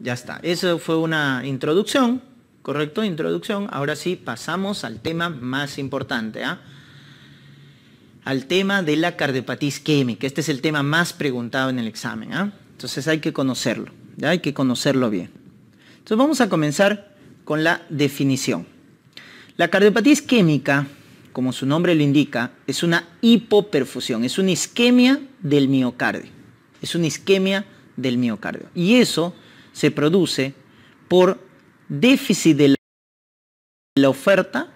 Ya está. Eso fue una introducción, ¿correcto? Introducción. Ahora sí, pasamos al tema más importante, ¿ah? Al tema de la cardiopatía isquémica. Este es el tema más preguntado en el examen, ¿ah? Entonces hay que conocerlo, Hay que conocerlo bien. Entonces vamos a comenzar con la definición. La cardiopatía isquémica, como su nombre lo indica, es una hipoperfusión, es una isquemia del miocardio. Es una isquemia del miocardio. Y eso se produce por déficit de la oferta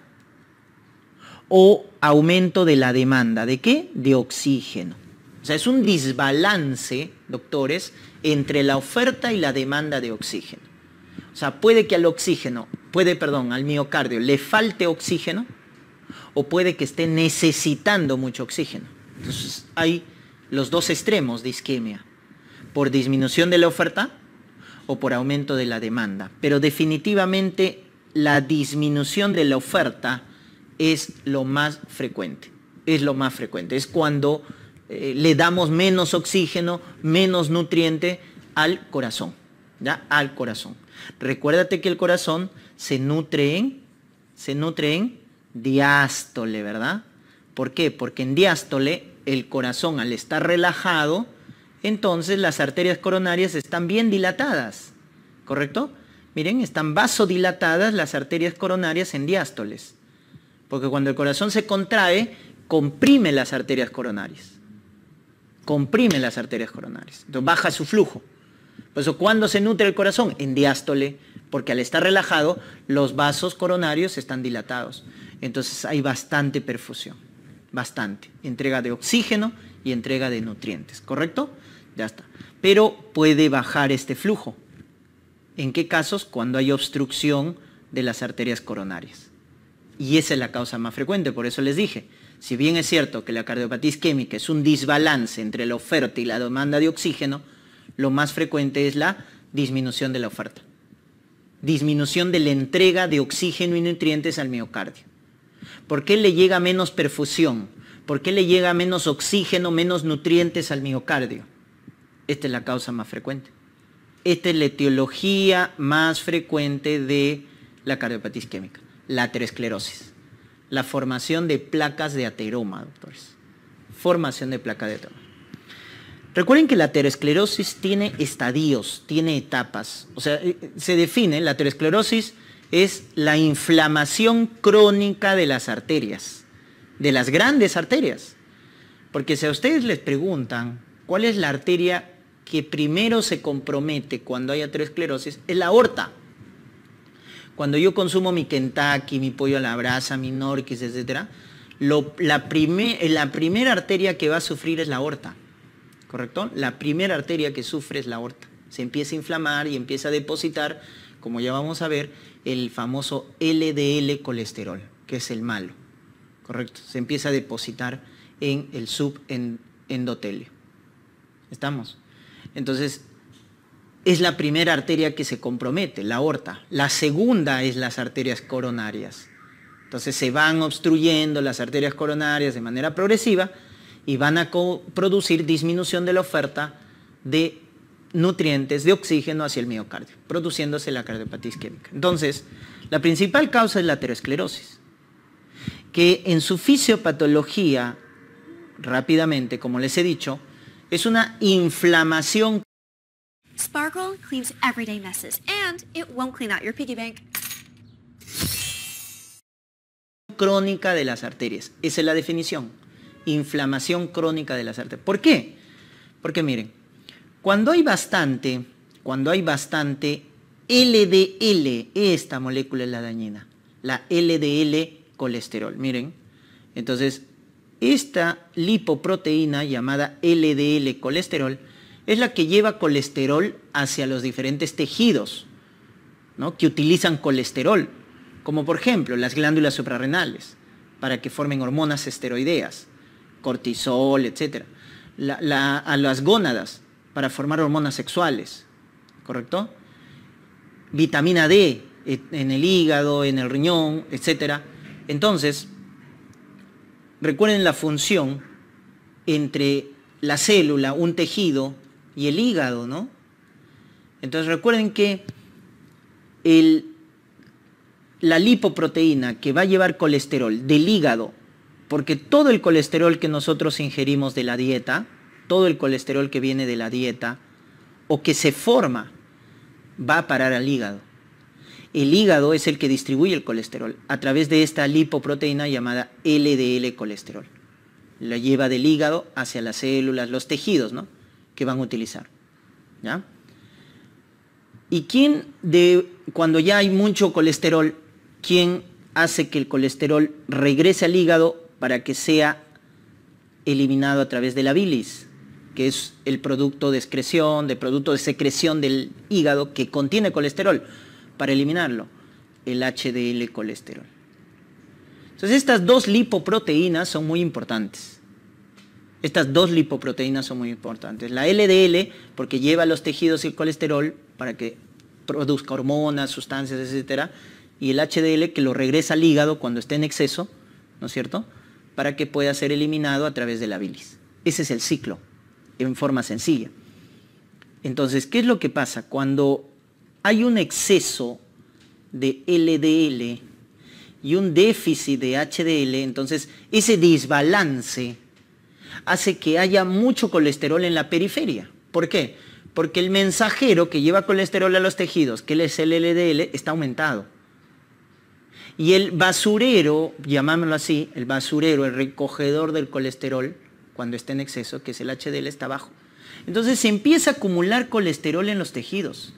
o aumento de la demanda. ¿De qué? De oxígeno. O sea, es un desbalance, doctores, entre la oferta y la demanda de oxígeno. O sea, puede que al oxígeno, puede, perdón, al miocardio le falte oxígeno o puede que esté necesitando mucho oxígeno. Entonces, hay los dos extremos de isquemia, por disminución de la oferta o por aumento de la demanda. Pero definitivamente la disminución de la oferta es lo más frecuente. Es lo más frecuente. Es cuando eh, le damos menos oxígeno, menos nutriente al corazón. ¿ya? Al corazón. Recuérdate que el corazón se nutre en, se nutre en diástole, ¿verdad? ¿Por qué? Porque en diástole el corazón al estar relajado, entonces las arterias coronarias están bien dilatadas, ¿correcto? Miren, están vasodilatadas las arterias coronarias en diástoles, porque cuando el corazón se contrae, comprime las arterias coronarias, comprime las arterias coronarias, entonces baja su flujo. Por eso, ¿cuándo se nutre el corazón? En diástole, porque al estar relajado, los vasos coronarios están dilatados. Entonces hay bastante perfusión bastante. Entrega de oxígeno y entrega de nutrientes, ¿correcto? Ya está. Pero puede bajar este flujo. ¿En qué casos? Cuando hay obstrucción de las arterias coronarias. Y esa es la causa más frecuente, por eso les dije, si bien es cierto que la cardiopatía isquémica es un desbalance entre la oferta y la demanda de oxígeno, lo más frecuente es la disminución de la oferta. Disminución de la entrega de oxígeno y nutrientes al miocardio. ¿Por qué le llega menos perfusión? ¿Por qué le llega menos oxígeno, menos nutrientes al miocardio? Esta es la causa más frecuente. Esta es la etiología más frecuente de la cardiopatía isquémica, la aterosclerosis, la formación de placas de ateroma, doctores. Formación de placas de ateroma. Recuerden que la aterosclerosis tiene estadios, tiene etapas. O sea, eh, se define la aterosclerosis es la inflamación crónica de las arterias, de las grandes arterias. Porque si a ustedes les preguntan cuál es la arteria que primero se compromete cuando hay aterosclerosis, es la aorta. Cuando yo consumo mi Kentucky, mi pollo a la brasa, mi Norquis, etc., la, eh, la primera arteria que va a sufrir es la aorta. ¿Correcto? La primera arteria que sufre es la aorta. Se empieza a inflamar y empieza a depositar como ya vamos a ver, el famoso LDL colesterol, que es el malo, ¿correcto? Se empieza a depositar en el subendotelio. ¿Estamos? Entonces, es la primera arteria que se compromete, la aorta. La segunda es las arterias coronarias. Entonces se van obstruyendo las arterias coronarias de manera progresiva y van a producir disminución de la oferta de nutrientes de oxígeno hacia el miocardio, produciéndose la cardiopatía isquémica. Entonces, la principal causa es la aterosclerosis, que en su fisiopatología, rápidamente, como les he dicho, es una inflamación. Sparkle cleans everyday messes and it won't clean out your piggy bank. Crónica de las arterias. Esa es la definición. Inflamación crónica de las arterias. ¿Por qué? Porque miren, cuando hay bastante, cuando hay bastante LDL, esta molécula es la dañina, la LDL colesterol. Miren, entonces esta lipoproteína llamada LDL colesterol es la que lleva colesterol hacia los diferentes tejidos que utilizan colesterol, como por ejemplo las glándulas suprarrenales, para que formen hormonas esteroideas, cortisol, etc. a las gónadas, para formar hormonas sexuales, ¿correcto? Vitamina D e, en el hígado, en el riñón, etc. Entonces, recuerden la función entre la célula, un tejido y el hígado, ¿no? Entonces recuerden que la lipoproteína que va a llevar colesterol del hígado, porque todo el colesterol que nosotros ingerimos de la dieta, todo el colesterol que viene de la dieta o que se forma va a parar al hígado. El hígado es el que distribuye el colesterol a través de esta lipoproteína llamada LDL colesterol. Lo lleva del hígado hacia las células, los tejidos, ¿no? Que van a utilizar. ¿Ya? ¿Y quién de cuando ya hay mucho colesterol, quién hace que el colesterol regrese al hígado para que sea eliminado a través de la bilis? que es el producto de excreción, de producto de secreción del hígado que contiene colesterol, para eliminarlo, el HDL colesterol. Entonces estas dos lipoproteínas son muy importantes. Estas dos lipoproteínas son muy importantes. La LDL, porque lleva a los tejidos el colesterol para que produzca hormonas, sustancias, etc. Y el HDL que lo regresa al hígado cuando esté en exceso, ¿no es cierto? Para que pueda ser eliminado a través de la bilis. Ese es el ciclo en forma sencilla. Entonces, ¿qué es lo que pasa? Cuando hay un exceso de LDL y un déficit de HDL, entonces ese desbalance hace que haya mucho colesterol en la periferia. ¿Por qué? Porque el mensajero que lleva colesterol a los tejidos, que es el LDL, está aumentado. Y el basurero, llamámoslo así, el basurero, el recogedor del colesterol, cuando está en exceso, que es el HDL, está bajo. Entonces se empieza a acumular colesterol en los tejidos.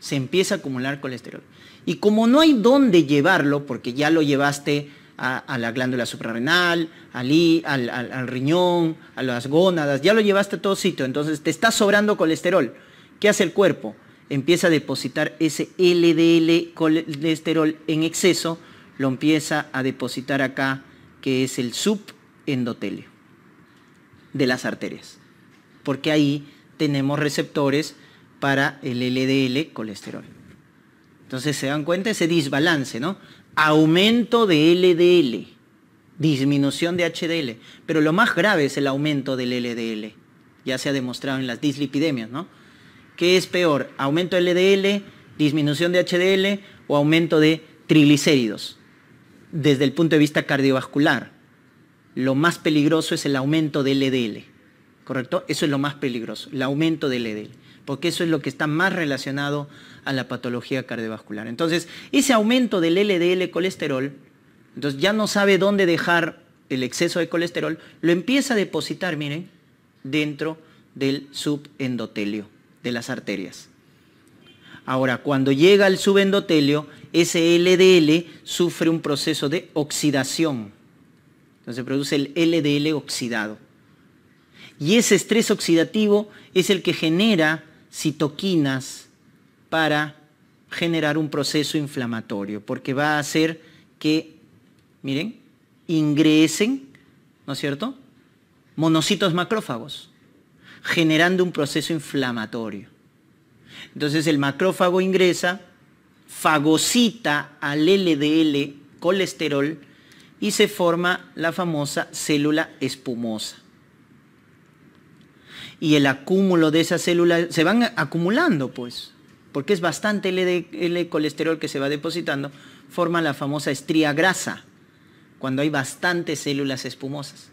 Se empieza a acumular colesterol. Y como no hay dónde llevarlo, porque ya lo llevaste a, la glándula suprarrenal, al, al, al, riñón, a las gónadas, ya lo llevaste a todo sitio, entonces te está sobrando colesterol. ¿Qué hace el cuerpo? Empieza a depositar ese LDL colesterol en exceso, lo empieza a depositar acá, que es el subendotelio de las arterias, porque ahí tenemos receptores para el LDL colesterol. Entonces se dan cuenta ese desbalance, ¿no? Aumento de LDL, disminución de HDL, pero lo más grave es el aumento del LDL, ya se ha demostrado en las dislipidemias, ¿no? ¿Qué es peor? ¿Aumento de LDL, disminución de HDL o aumento de triglicéridos desde el punto de vista cardiovascular? lo más peligroso es el aumento del LDL, e ¿correcto? Eso es lo más peligroso, el aumento del LDL, e porque eso es lo que está más relacionado a la patología cardiovascular. Entonces, ese aumento del LDL e colesterol, entonces ya no sabe dónde dejar el exceso de colesterol, lo empieza a depositar, miren, dentro del subendotelio, de las arterias. Ahora, cuando llega al subendotelio, ese LDL sufre un proceso de oxidación entonces produce el LDL oxidado. Y ese estrés oxidativo es el que genera citoquinas para generar un proceso inflamatorio, porque va a hacer que, miren, ingresen, ¿no es cierto?, monocitos macrófagos, generando un proceso inflamatorio. Entonces el macrófago ingresa, fagocita al LDL colesterol, y se forma la famosa célula espumosa. Y el acúmulo de esas células se van acumulando, pues, porque es bastante el, colesterol que se va depositando, forma la famosa estría grasa, cuando hay bastantes células espumosas.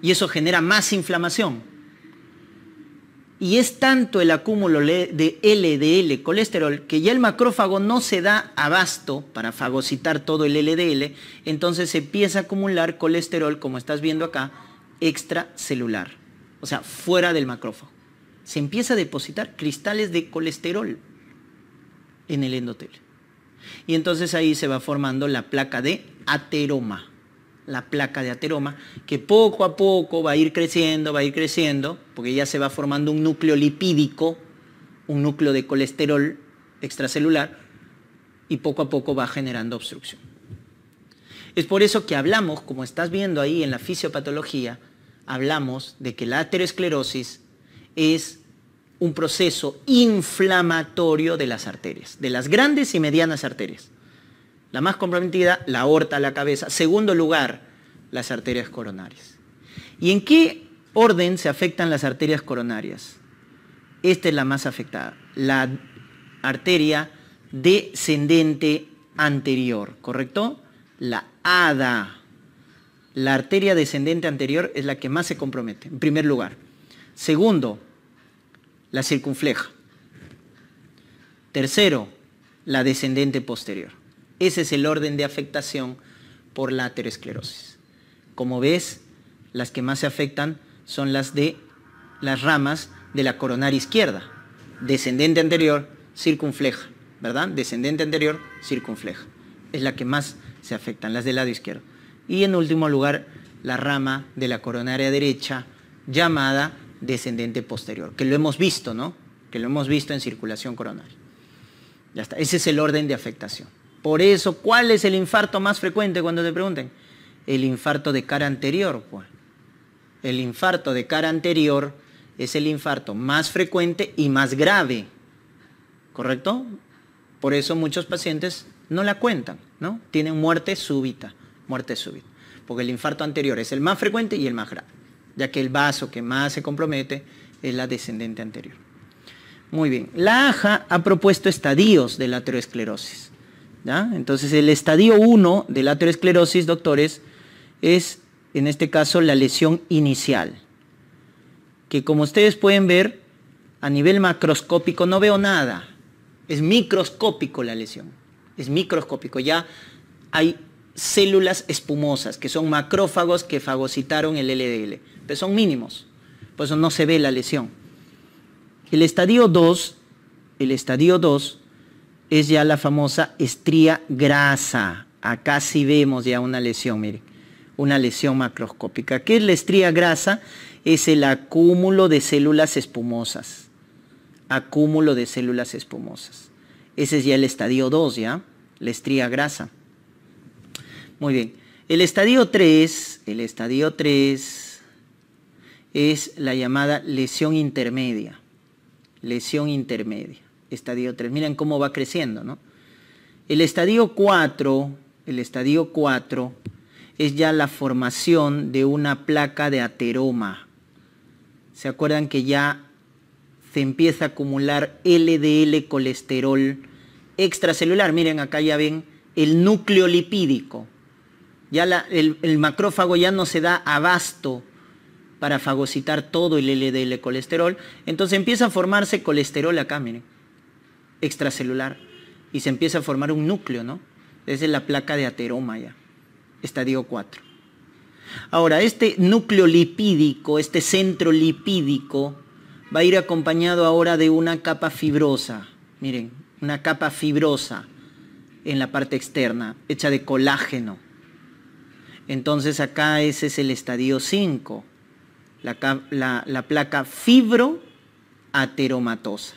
Y eso genera más inflamación. Y es tanto el acúmulo de LDL, colesterol, que ya el macrófago no se da abasto para fagocitar todo el LDL, entonces se empieza a acumular colesterol, como estás viendo acá, extracelular, o sea, fuera del macrófago. Se empieza a depositar cristales de colesterol en el endotelio. Y entonces ahí se va formando la placa de ateroma la placa de ateroma, que poco a poco va a ir creciendo, va a ir creciendo, porque ya se va formando un núcleo lipídico, un núcleo de colesterol extracelular, y poco a poco va generando obstrucción. Es por eso que hablamos, como estás viendo ahí en la fisiopatología, hablamos de que la aterosclerosis es un proceso inflamatorio de las arterias, de las grandes y medianas arterias. La más comprometida, la aorta, la cabeza. Segundo lugar, las arterias coronarias. ¿Y en qué orden se afectan las arterias coronarias? Esta es la más afectada, la arteria descendente anterior, ¿correcto? La ADA. La arteria descendente anterior es la que más se compromete, en primer lugar. Segundo, la circunfleja. Tercero, la descendente posterior. Ese es el orden de afectación por la aterosclerosis. Como ves, las que más se afectan son las de las ramas de la coronaria izquierda, descendente anterior, circunfleja, ¿verdad? Descendente anterior, circunfleja. Es la que más se afectan, las del lado izquierdo. Y en último lugar, la rama de la coronaria derecha, llamada descendente posterior, que lo hemos visto, ¿no? Que lo hemos visto en circulación coronaria. Ya está, ese es el orden de afectación. Por eso, ¿cuál es el infarto más frecuente cuando te pregunten? El infarto de cara anterior. El infarto de cara anterior es el infarto más frecuente y más grave. ¿Correcto? Por eso muchos pacientes no la cuentan, ¿no? Tienen muerte súbita, muerte súbita. Porque el infarto anterior es el más frecuente y el más grave, ya que el vaso que más se compromete es la descendente anterior. Muy bien, la AJA ha propuesto estadios de la aterosclerosis. Entonces el estadio 1 de la aterosclerosis, doctores, es en este caso la lesión inicial, que como ustedes pueden ver, a nivel macroscópico no veo nada, es microscópico la lesión, es microscópico, ya hay células espumosas, que son macrófagos que fagocitaron el LDL, pero son mínimos, por eso no se ve la lesión. El estadio 2, el estadio 2 es ya la famosa estría grasa. Acá sí vemos ya una lesión, miren, una lesión macroscópica. ¿Qué es la estría grasa? Es el acúmulo de células espumosas. Acúmulo de células espumosas. Ese es ya el estadio 2, ¿ya? La estría grasa. Muy bien. El estadio 3, el estadio 3 es la llamada lesión intermedia. Lesión intermedia estadio 3. Miren cómo va creciendo, ¿no? El estadio 4, el estadio 4 es ya la formación de una placa de ateroma. ¿Se acuerdan que ya se empieza a acumular LDL colesterol extracelular? Miren, acá ya ven el núcleo lipídico. Ya el, el macrófago ya no se da abasto para fagocitar todo el LDL colesterol. Entonces empieza a formarse colesterol acá, miren extracelular y se empieza a formar un núcleo, ¿no? Esa es la placa de ateroma ya, estadio 4. Ahora, este núcleo lipídico, este centro lipídico, va a ir acompañado ahora de una capa fibrosa. Miren, una capa fibrosa en la parte externa, hecha de colágeno. Entonces acá ese es el estadio 5, la, la, la placa fibroateromatosa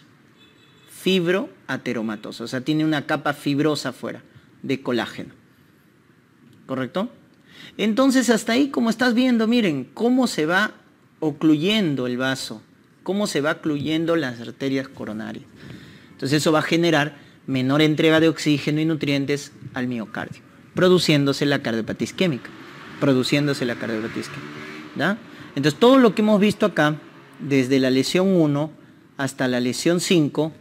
fibroateromatosa, o sea, tiene una capa fibrosa afuera de colágeno. ¿Correcto? Entonces, hasta ahí, como estás viendo, miren cómo se va ocluyendo el vaso, cómo se va ocluyendo las arterias coronarias. Entonces, eso va a generar menor entrega de oxígeno y nutrientes al miocardio, produciéndose la cardiopatía isquémica, produciéndose la cardiopatía isquémica. Entonces, todo lo que hemos visto acá, desde la lesión 1 hasta la lesión 5,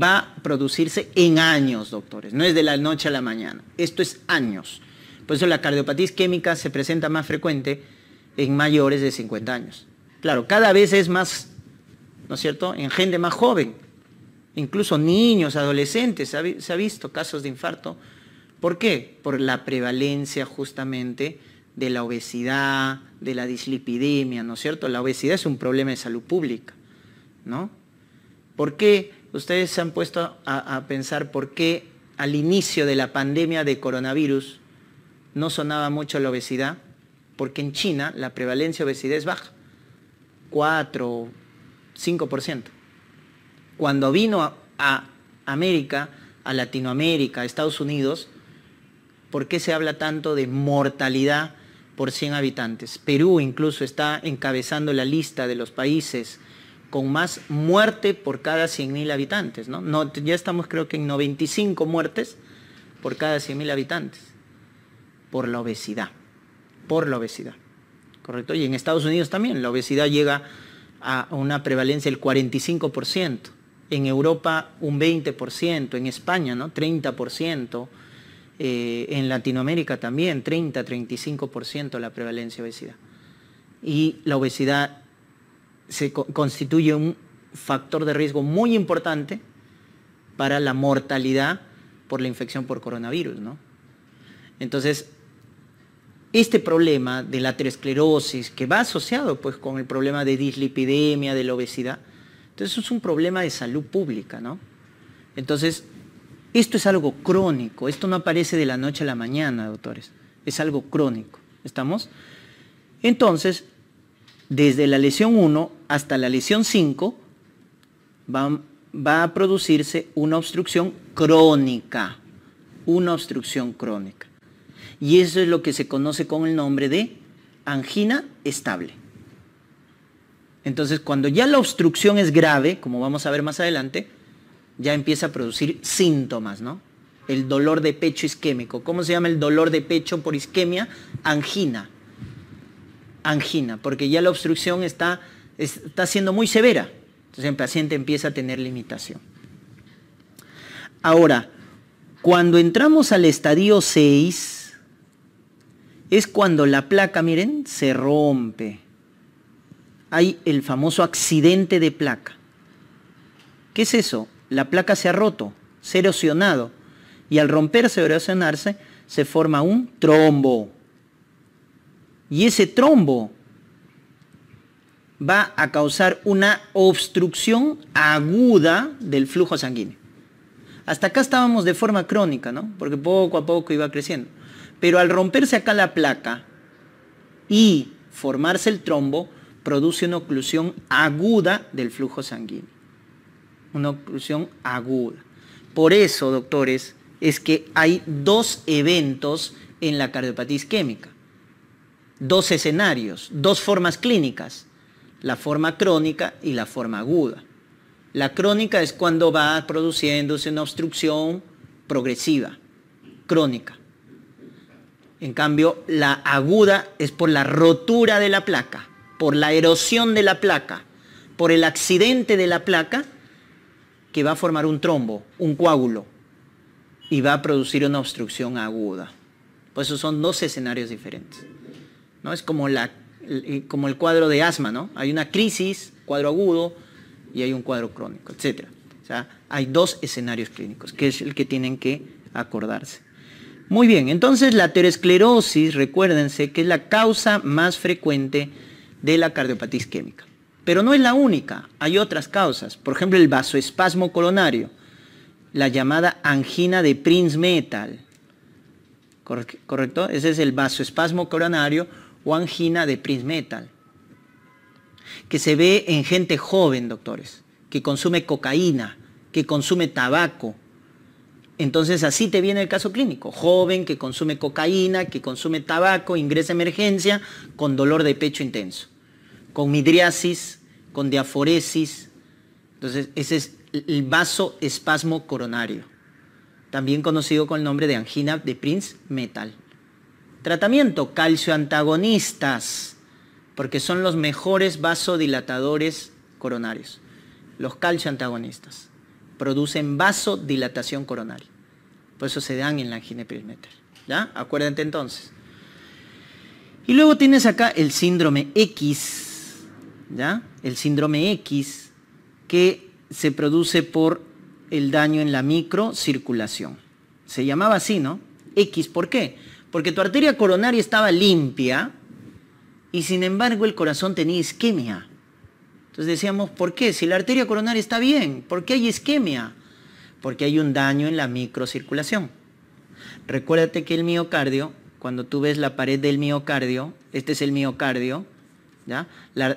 va a producirse en años, doctores. No es de la noche a la mañana. Esto es años. Por eso la cardiopatía química se presenta más frecuente en mayores de 50 años. Claro, cada vez es más, ¿no es cierto?, en gente más joven. Incluso niños, adolescentes, se ha visto casos de infarto. ¿Por qué? Por la prevalencia justamente de la obesidad, de la dislipidemia, ¿no es cierto? La obesidad es un problema de salud pública, ¿no? ¿Por qué ustedes se han puesto a, pensar por qué al inicio de la pandemia de coronavirus no sonaba mucho la obesidad, porque en China la prevalencia de obesidad es baja, 4, 5%. Cuando vino a, a América, a Latinoamérica, a Estados Unidos, ¿por qué se habla tanto de mortalidad por 100 habitantes? Perú incluso está encabezando la lista de los países con más muerte por cada 100.000 habitantes. ¿no? ya estamos creo que en 95 muertes por cada 100.000 habitantes por la obesidad. Por la obesidad. ¿Correcto? Y en Estados Unidos también la obesidad llega a una prevalencia del 45%. En Europa un 20%, en España ¿no? 30%, eh, en Latinoamérica también 30-35% la prevalencia de obesidad. Y la obesidad se constituye un factor de riesgo muy importante para la mortalidad por la infección por coronavirus. ¿no? Entonces, este problema de la aterosclerosis, que va asociado pues, con el problema de dislipidemia, de la obesidad, entonces es un problema de salud pública. ¿no? Entonces, esto es algo crónico, esto no aparece de la noche a la mañana, doctores, es algo crónico. ¿Estamos? Entonces, desde la lesión 1 hasta la lesión 5 va, a producirse una obstrucción crónica, una obstrucción crónica. Y eso es lo que se conoce con el nombre de angina estable. Entonces, cuando ya la obstrucción es grave, como vamos a ver más adelante, ya empieza a producir síntomas, ¿no? El dolor de pecho isquémico. ¿Cómo se llama el dolor de pecho por isquemia? Angina angina, porque ya la obstrucción está, está siendo muy severa. Entonces el paciente empieza a tener limitación. Ahora, cuando entramos al estadio 6, es cuando la placa, miren, se rompe. Hay el famoso accidente de placa. ¿Qué es eso? La placa se ha roto, se ha erosionado. Y al romperse o erosionarse, se forma un trombo. Y ese trombo va a causar una obstrucción aguda del flujo sanguíneo. Hasta acá estábamos de forma crónica, ¿no? Porque poco a poco iba creciendo. Pero al romperse acá la placa y formarse el trombo, produce una oclusión aguda del flujo sanguíneo. Una oclusión aguda. Por eso, doctores, es que hay dos eventos en la cardiopatía isquémica dos escenarios, dos formas clínicas, la forma crónica y la forma aguda. La crónica es cuando va produciéndose una obstrucción progresiva, crónica. En cambio, la aguda es por la rotura de la placa, por la erosión de la placa, por el accidente de la placa que va a formar un trombo, un coágulo, y va a producir una obstrucción aguda. Pues esos son dos escenarios diferentes. ¿no? Es como, eh, como el cuadro de asma, ¿no? Hay una crisis, cuadro agudo, y hay un cuadro crónico, etc. O sea, hay dos escenarios clínicos, que es el que tienen que acordarse. Muy bien, entonces la aterosclerosis, recuérdense que es la causa más frecuente de la cardiopatía isquémica. Pero no es la única, hay otras causas. Por ejemplo, el vasoespasmo coronario, la llamada angina de Prince Metal. ¿Correcto? Ese es el vasoespasmo coronario o angina de metal, que se ve en gente joven, doctores, que consume cocaína, que consume tabaco. Entonces así te viene el caso clínico. Joven que consume cocaína, que consume tabaco, ingresa a emergencia con dolor de pecho intenso, con midriasis, con diaforesis. Entonces ese es el vaso espasmo coronario, también conocido con el nombre de angina de Prince Metal. Tratamiento, calcioantagonistas, porque son los mejores vasodilatadores coronarios. Los calcioantagonistas producen vasodilatación coronaria. Por eso se dan en la angina perimetral. ¿Ya? Acuérdate entonces. Y luego tienes acá el síndrome X, ¿ya? El síndrome X que se produce por el daño en la microcirculación. Se llamaba así, ¿no? X, ¿por qué? Porque tu arteria coronaria estaba limpia y sin embargo el corazón tenía isquemia. Entonces decíamos, ¿por qué? Si la arteria coronaria está bien, ¿por qué hay isquemia? Porque hay un daño en la microcirculación. Recuérdate que el miocardio, cuando tú ves la pared del miocardio, este es el miocardio, ¿ya?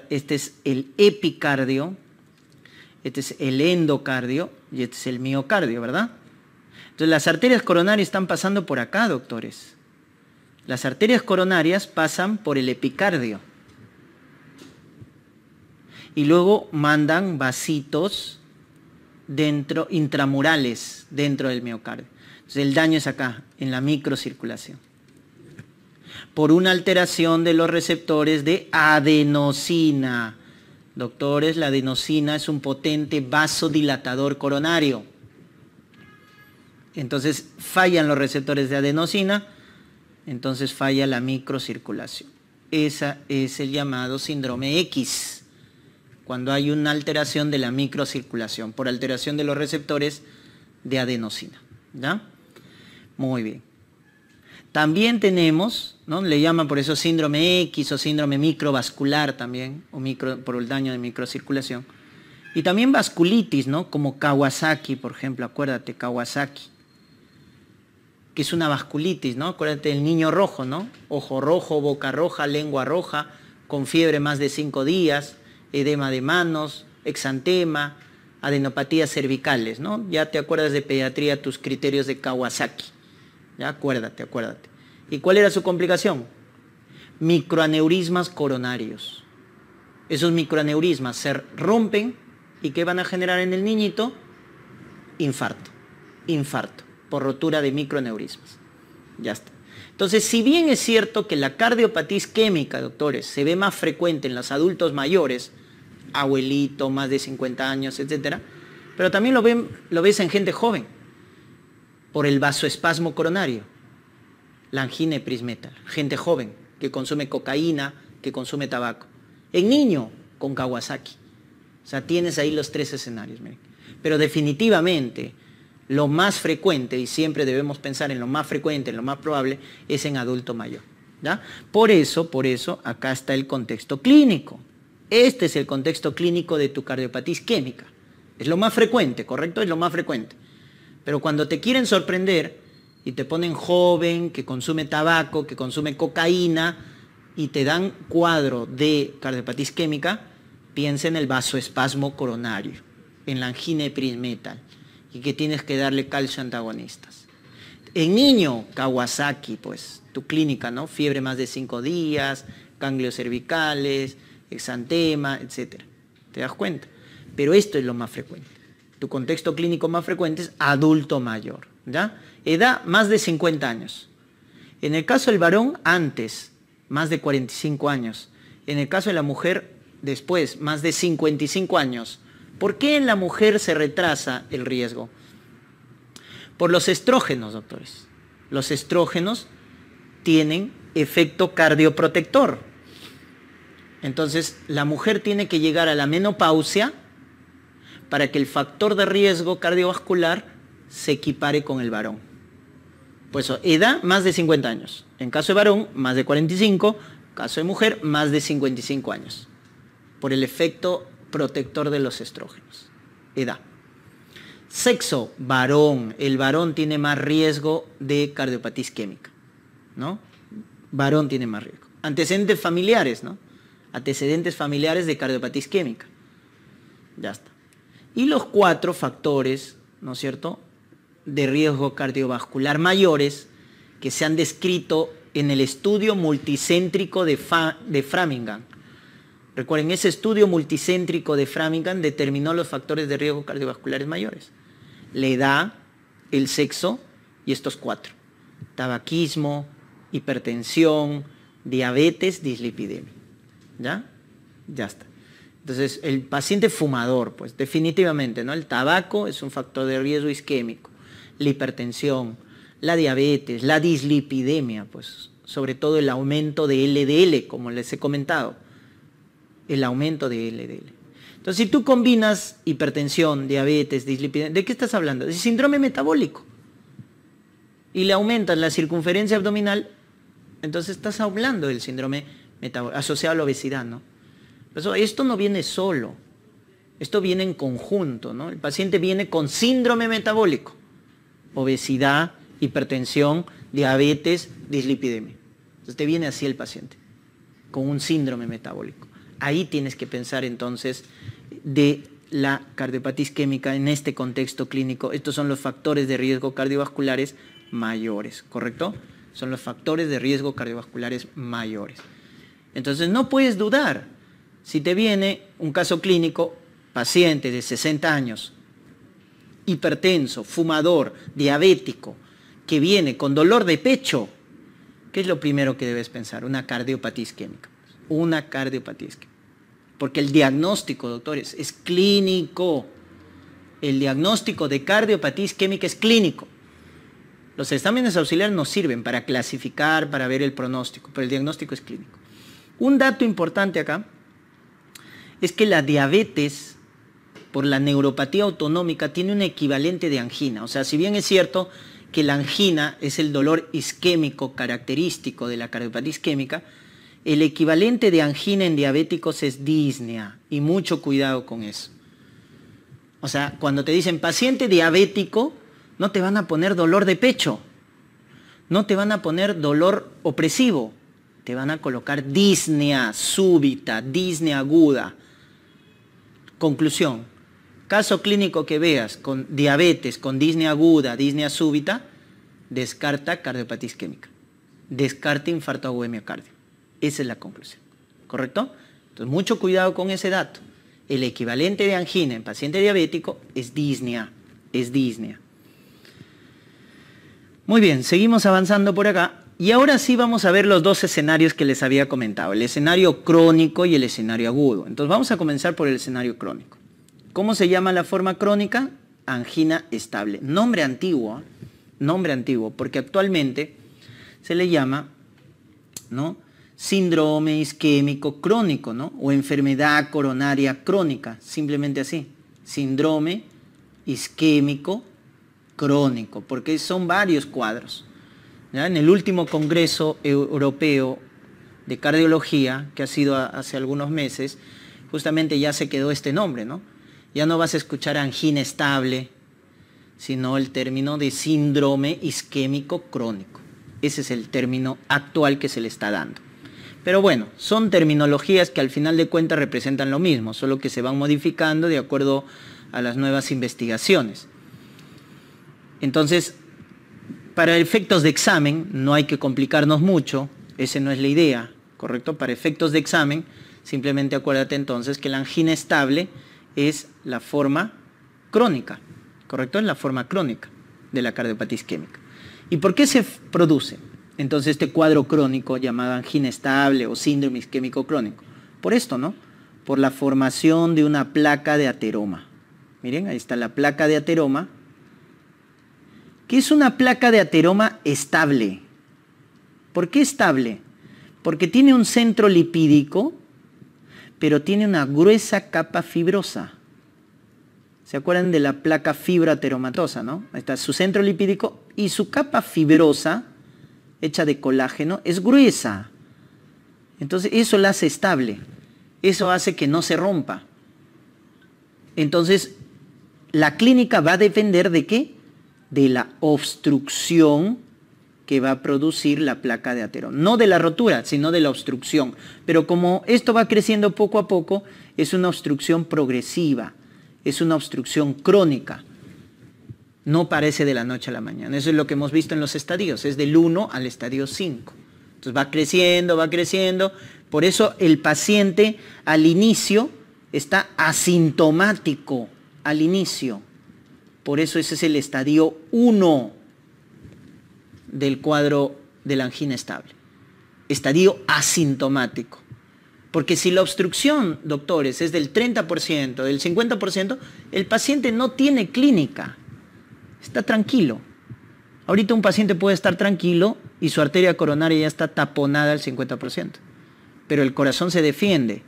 este es el epicardio, este es el endocardio y este es el miocardio, ¿verdad? Entonces las arterias coronarias están pasando por acá, doctores. Las arterias coronarias pasan por el epicardio y luego mandan vasitos dentro, intramurales dentro del miocardio. Entonces el daño es acá, en la microcirculación. Por una alteración de los receptores de adenosina. Doctores, la adenosina es un potente vasodilatador coronario. Entonces fallan los receptores de adenosina, entonces falla la microcirculación. Esa es el llamado síndrome X, cuando hay una alteración de la microcirculación por alteración de los receptores de adenosina. ¿ya? Muy bien. También tenemos, ¿no? le llaman por eso síndrome X o síndrome microvascular también, o micro, por el daño de microcirculación. Y también vasculitis, ¿no? como Kawasaki, por ejemplo, acuérdate, Kawasaki que es una vasculitis, ¿no? Acuérdate el niño rojo, ¿no? Ojo rojo, boca roja, lengua roja, con fiebre más de cinco días, edema de manos, exantema, adenopatías cervicales, ¿no? Ya te acuerdas de pediatría tus criterios de Kawasaki. Ya acuérdate, acuérdate. ¿Y cuál era su complicación? Microaneurismas coronarios. Esos microaneurismas se rompen y ¿qué van a generar en el niñito? Infarto, infarto por rotura de microneurismas. Ya está. Entonces, si bien es cierto que la cardiopatía isquémica, doctores, se ve más frecuente en los adultos mayores, abuelito, más de 50 años, etc., pero también lo, lo ves en gente joven, por el vasoespasmo coronario, la angina y prismeta, gente joven que consume cocaína, que consume tabaco. En niño, con Kawasaki. O sea, tienes ahí los tres escenarios. Pero definitivamente, lo más frecuente, y siempre debemos pensar en lo más frecuente, en lo más probable, es en adulto mayor. Por eso, por eso, acá está el contexto clínico. Este es el contexto clínico de tu cardiopatía isquémica. Es lo más frecuente, ¿correcto? Es lo más frecuente. Pero cuando te quieren sorprender y te ponen joven, que consume tabaco, que consume cocaína, y te dan cuadro de cardiopatía isquémica, piensa en el vasoespasmo coronario, en la angina de y que tienes que darle calcio antagonistas. En niño, Kawasaki, pues, tu clínica, ¿no? Fiebre más de cinco días, ganglios cervicales, exantema, etc. ¿Te das cuenta? Pero esto es lo más frecuente. Tu contexto clínico más frecuente es adulto mayor, ¿ya? Edad más de 50 años. En el caso del varón, antes, más de 45 años. En el caso de la mujer, después, más de 55 años. ¿Por qué en la mujer se retrasa el riesgo? Por los estrógenos, doctores. Los estrógenos tienen efecto cardioprotector. Entonces, la mujer tiene que llegar a la menopausia para que el factor de riesgo cardiovascular se equipare con el varón. Pues edad más de 50 años. En caso de varón, más de 45. Caso de mujer, más de 55 años. Por el efecto protector de los estrógenos. Edad. Sexo, varón. El varón tiene más riesgo de cardiopatía isquémica, ¿no? Varón tiene más riesgo. Antecedentes familiares, ¿no? Antecedentes familiares de cardiopatía isquémica. Ya está. Y los cuatro factores, ¿no es cierto?, de riesgo cardiovascular mayores que se han descrito en el estudio multicéntrico de, de Framingham, Recuerden, ese estudio multicéntrico de Framingham determinó los factores de riesgo cardiovasculares mayores. La edad, el sexo y estos cuatro. Tabaquismo, hipertensión, diabetes, dislipidemia. ¿Ya? Ya está. Entonces, el paciente fumador, pues definitivamente, ¿no? El tabaco es un factor de riesgo isquémico, la hipertensión, la diabetes, la dislipidemia, pues sobre todo el aumento de LDL, como les he comentado el aumento de LDL. Entonces, si tú combinas hipertensión, diabetes, dislipidemia, ¿de qué estás hablando? De síndrome metabólico. Y le aumentas la circunferencia abdominal, entonces estás hablando del síndrome metabólico, asociado a la obesidad, ¿no? esto no viene solo. Esto viene en conjunto, ¿no? El paciente viene con síndrome metabólico, obesidad, hipertensión, diabetes, dislipidemia. Entonces te viene así el paciente, con un síndrome metabólico. Ahí tienes que pensar entonces de la cardiopatía isquémica en este contexto clínico. Estos son los factores de riesgo cardiovasculares mayores, ¿correcto? Son los factores de riesgo cardiovasculares mayores. Entonces no puedes dudar si te viene un caso clínico, paciente de 60 años, hipertenso, fumador, diabético, que viene con dolor de pecho, ¿qué es lo primero que debes pensar? Una cardiopatía isquémica una cardiopatía isquémica. Porque el diagnóstico, doctores, es clínico. El diagnóstico de cardiopatía isquémica es clínico. Los exámenes auxiliares nos sirven para clasificar, para ver el pronóstico, pero el diagnóstico es clínico. Un dato importante acá es que la diabetes por la neuropatía autonómica tiene un equivalente de angina. O sea, si bien es cierto que la angina es el dolor isquémico característico de la cardiopatía isquémica, el equivalente de angina en diabéticos es disnea y mucho cuidado con eso. O sea, cuando te dicen paciente diabético, no te van a poner dolor de pecho, no te van a poner dolor opresivo, te van a colocar disnea súbita, disnea aguda. Conclusión, caso clínico que veas con diabetes, con disnea aguda, disnea súbita, descarta cardiopatía isquémica, descarta infarto agudo de miocardio. Esa es la conclusión. ¿Correcto? Entonces, mucho cuidado con ese dato. El equivalente de angina en paciente diabético es disnea. Es disnea. Muy bien, seguimos avanzando por acá. Y ahora sí vamos a ver los dos escenarios que les había comentado, el escenario crónico y el escenario agudo. Entonces vamos a comenzar por el escenario crónico. ¿Cómo se llama la forma crónica? Angina estable. Nombre antiguo, ¿eh? nombre antiguo, porque actualmente se le llama, ¿no? síndrome isquémico crónico, ¿no? O enfermedad coronaria crónica, simplemente así. Síndrome isquémico crónico, porque son varios cuadros. En el último Congreso Europeo de Cardiología, que ha sido hace algunos meses, justamente ya se quedó este nombre, ¿no? Ya no vas a escuchar angina estable, sino el término de síndrome isquémico crónico. Ese es el término actual que se le está dando. Pero bueno, son terminologías que al final de cuentas representan lo mismo, solo que se van modificando de acuerdo a las nuevas investigaciones. Entonces, para efectos de examen no hay que complicarnos mucho, esa no es la idea, ¿correcto? Para efectos de examen, simplemente acuérdate entonces que la angina estable es la forma crónica, ¿correcto? Es la forma crónica de la cardiopatía isquémica. ¿Y por qué se produce? entonces este cuadro crónico llamado angina estable o síndrome isquémico crónico. Por esto, ¿no? Por la formación de una placa de ateroma. Miren, ahí está la placa de ateroma, ¿Qué es una placa de ateroma estable. ¿Por qué estable? Porque tiene un centro lipídico, pero tiene una gruesa capa fibrosa. ¿Se acuerdan de la placa fibroateromatosa, no? Ahí está su centro lipídico y su capa fibrosa hecha de colágeno, es gruesa. Entonces eso la hace estable. Eso hace que no se rompa. Entonces, la clínica va a depender de qué? De la obstrucción que va a producir la placa de atero. No de la rotura, sino de la obstrucción. Pero como esto va creciendo poco a poco, es una obstrucción progresiva, es una obstrucción crónica no parece de la noche a la mañana. Eso es lo que hemos visto en los estadios, es del 1 al estadio 5. Entonces va creciendo, va creciendo. Por eso el paciente al inicio está asintomático, al inicio. Por eso ese es el estadio 1 del cuadro de la angina estable. Estadio asintomático. Porque si la obstrucción, doctores, es del 30%, del 50%, el paciente no tiene clínica está tranquilo. Ahorita un paciente puede estar tranquilo y su arteria coronaria ya está taponada al 50%, pero el corazón se defiende.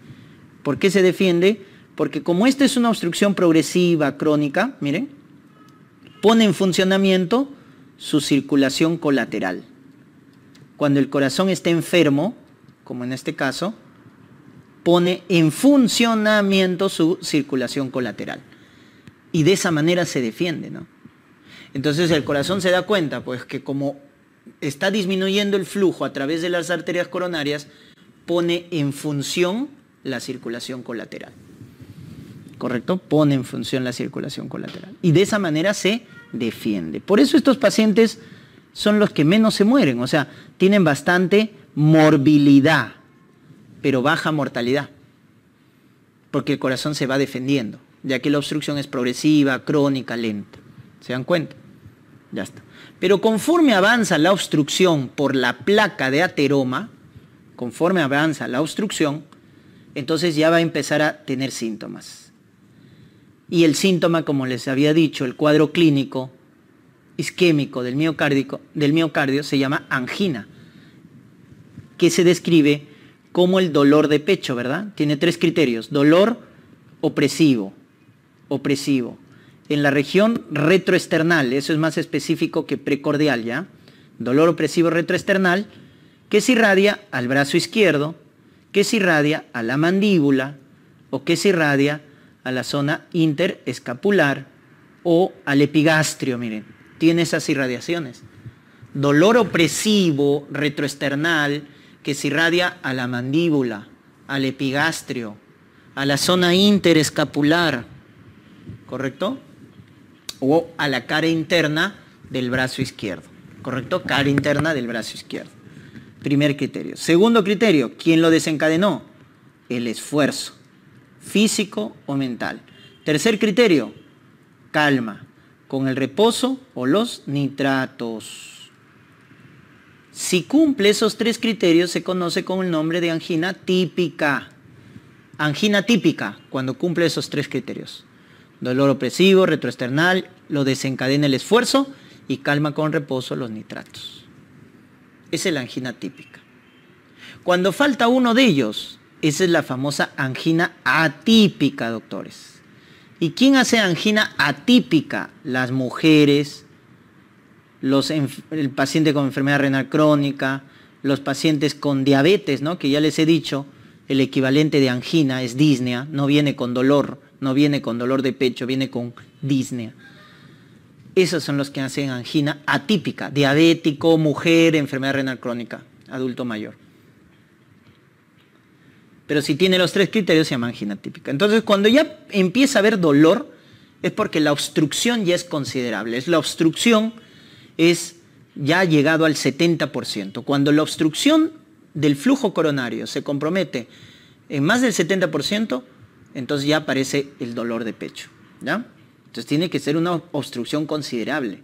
¿Por qué se defiende? Porque como esta es una obstrucción progresiva, crónica, miren, pone en funcionamiento su circulación colateral. Cuando el corazón está enfermo, como en este caso, pone en funcionamiento su circulación colateral. Y de esa manera se defiende, ¿no? Entonces el corazón se da cuenta, pues, que como está disminuyendo el flujo a través de las arterias coronarias, pone en función la circulación colateral. ¿Correcto? Pone en función la circulación colateral. Y de esa manera se defiende. Por eso estos pacientes son los que menos se mueren, o sea, tienen bastante morbilidad, pero baja mortalidad, porque el corazón se va defendiendo, ya que la obstrucción es progresiva, crónica, lenta. ¿Se dan cuenta? Ya está. Pero conforme avanza la obstrucción por la placa de ateroma, conforme avanza la obstrucción, entonces ya va a empezar a tener síntomas. Y el síntoma, como les había dicho, el cuadro clínico isquémico del miocardio, del miocardio se llama angina, que se describe como el dolor de pecho, ¿verdad? Tiene tres criterios, dolor opresivo, opresivo, en la región retroesternal, eso es más específico que precordial, ¿ya? Dolor opresivo retroesternal, que se irradia al brazo izquierdo, que se irradia a la mandíbula o que se irradia a la zona interescapular o al epigastrio, miren, tiene esas irradiaciones. Dolor opresivo retroesternal que se irradia a la mandíbula, al epigastrio, a la zona interescapular, ¿correcto? o a la cara interna del brazo izquierdo. ¿Correcto? Cara interna del brazo izquierdo. Primer criterio. Segundo criterio, ¿quién lo desencadenó? El esfuerzo, físico o mental. Tercer criterio, calma, con el reposo o los nitratos. Si cumple esos tres criterios se conoce con el nombre de angina típica. Angina típica, cuando cumple esos tres criterios. Dolor opresivo, retroesternal, lo desencadena el esfuerzo y calma con reposo los nitratos. Esa es la angina típica. Cuando falta uno de ellos, esa es la famosa angina atípica, doctores. ¿Y quién hace angina atípica? Las mujeres, los, el paciente con enfermedad renal crónica, los pacientes con diabetes, ¿no? que ya les he dicho, el equivalente de angina es disnea, no viene con dolor, no viene con dolor de pecho, viene con disnea. Esos son los que hacen angina atípica, diabético, mujer, enfermedad renal crónica, adulto mayor. Pero si tiene los tres criterios se llama angina atípica. Entonces cuando ya empieza a haber dolor es porque la obstrucción ya es considerable. Es la obstrucción es ya ha llegado al 70%. Cuando la obstrucción del flujo coronario se compromete en más del 70%, entonces ya aparece el dolor de pecho. ¿ya? Entonces tiene que ser una obstrucción considerable.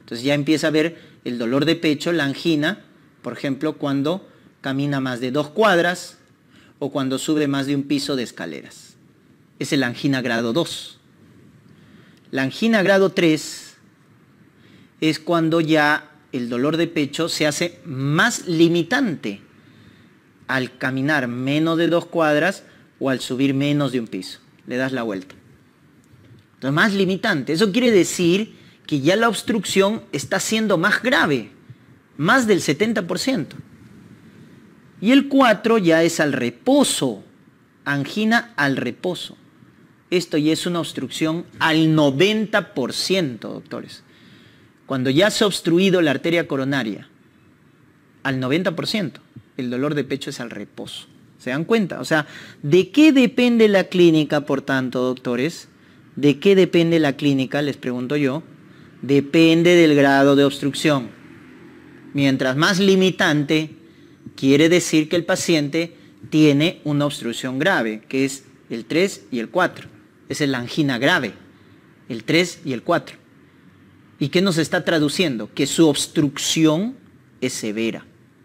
Entonces ya empieza a ver el dolor de pecho, la angina, por ejemplo, cuando camina más de dos cuadras o cuando sube más de un piso de escaleras. Es el angina grado 2. La angina grado 3 es cuando ya el dolor de pecho se hace más limitante al caminar menos de dos cuadras o al subir menos de un piso. Le das la vuelta. Lo más limitante. Eso quiere decir que ya la obstrucción está siendo más grave, más del 70%. Y el 4 ya es al reposo, angina al reposo. Esto ya es una obstrucción al 90%, doctores. Cuando ya se ha obstruido la arteria coronaria, al 90%, el dolor de pecho es al reposo. ¿Se dan cuenta? O sea, ¿de qué depende la clínica, por tanto, doctores? ¿De qué depende la clínica? Les pregunto yo. Depende del grado de obstrucción. Mientras más limitante, quiere decir que el paciente tiene una obstrucción grave, que es el 3 y el 4. es la angina grave, el 3 y el 4. ¿Y qué nos está traduciendo? Que su obstrucción es severa.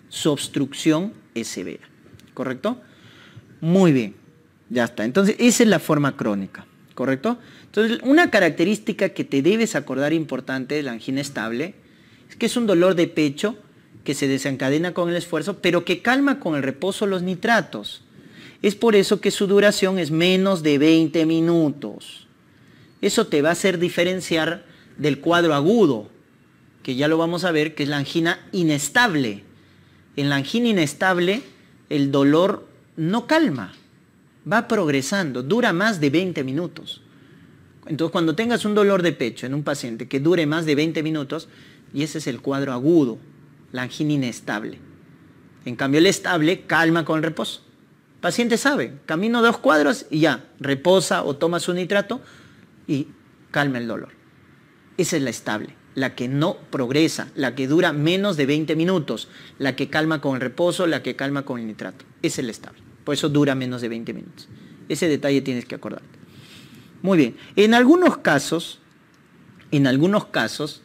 Su obstrucción es severa. ¿correcto? Muy bien, ya está. Entonces, esa es la forma crónica, ¿correcto? Entonces, una característica que te debes acordar importante de la angina estable es que es un dolor de pecho que se desencadena con el esfuerzo, pero que calma con el reposo los nitratos. Es por eso que su duración es menos de 20 minutos. Eso te va a hacer diferenciar del cuadro agudo, que ya lo vamos a ver, que es la angina inestable. En la angina inestable el dolor no calma, va progresando, dura más de 20 minutos. Entonces, cuando tengas un dolor de pecho en un paciente que dure más de 20 minutos, y ese es el cuadro agudo, la angina inestable. En cambio, el estable calma con reposo. El paciente sabe, camino dos cuadros y ya, reposa o toma su nitrato y calma el dolor. Esa es la estable la que no progresa, la que dura menos de 20 minutos, la que calma con el reposo, la que calma con el nitrato. Es el estable. Por eso dura menos de 20 minutos. Ese detalle tienes que acordarte. Muy bien. En algunos casos, en algunos casos,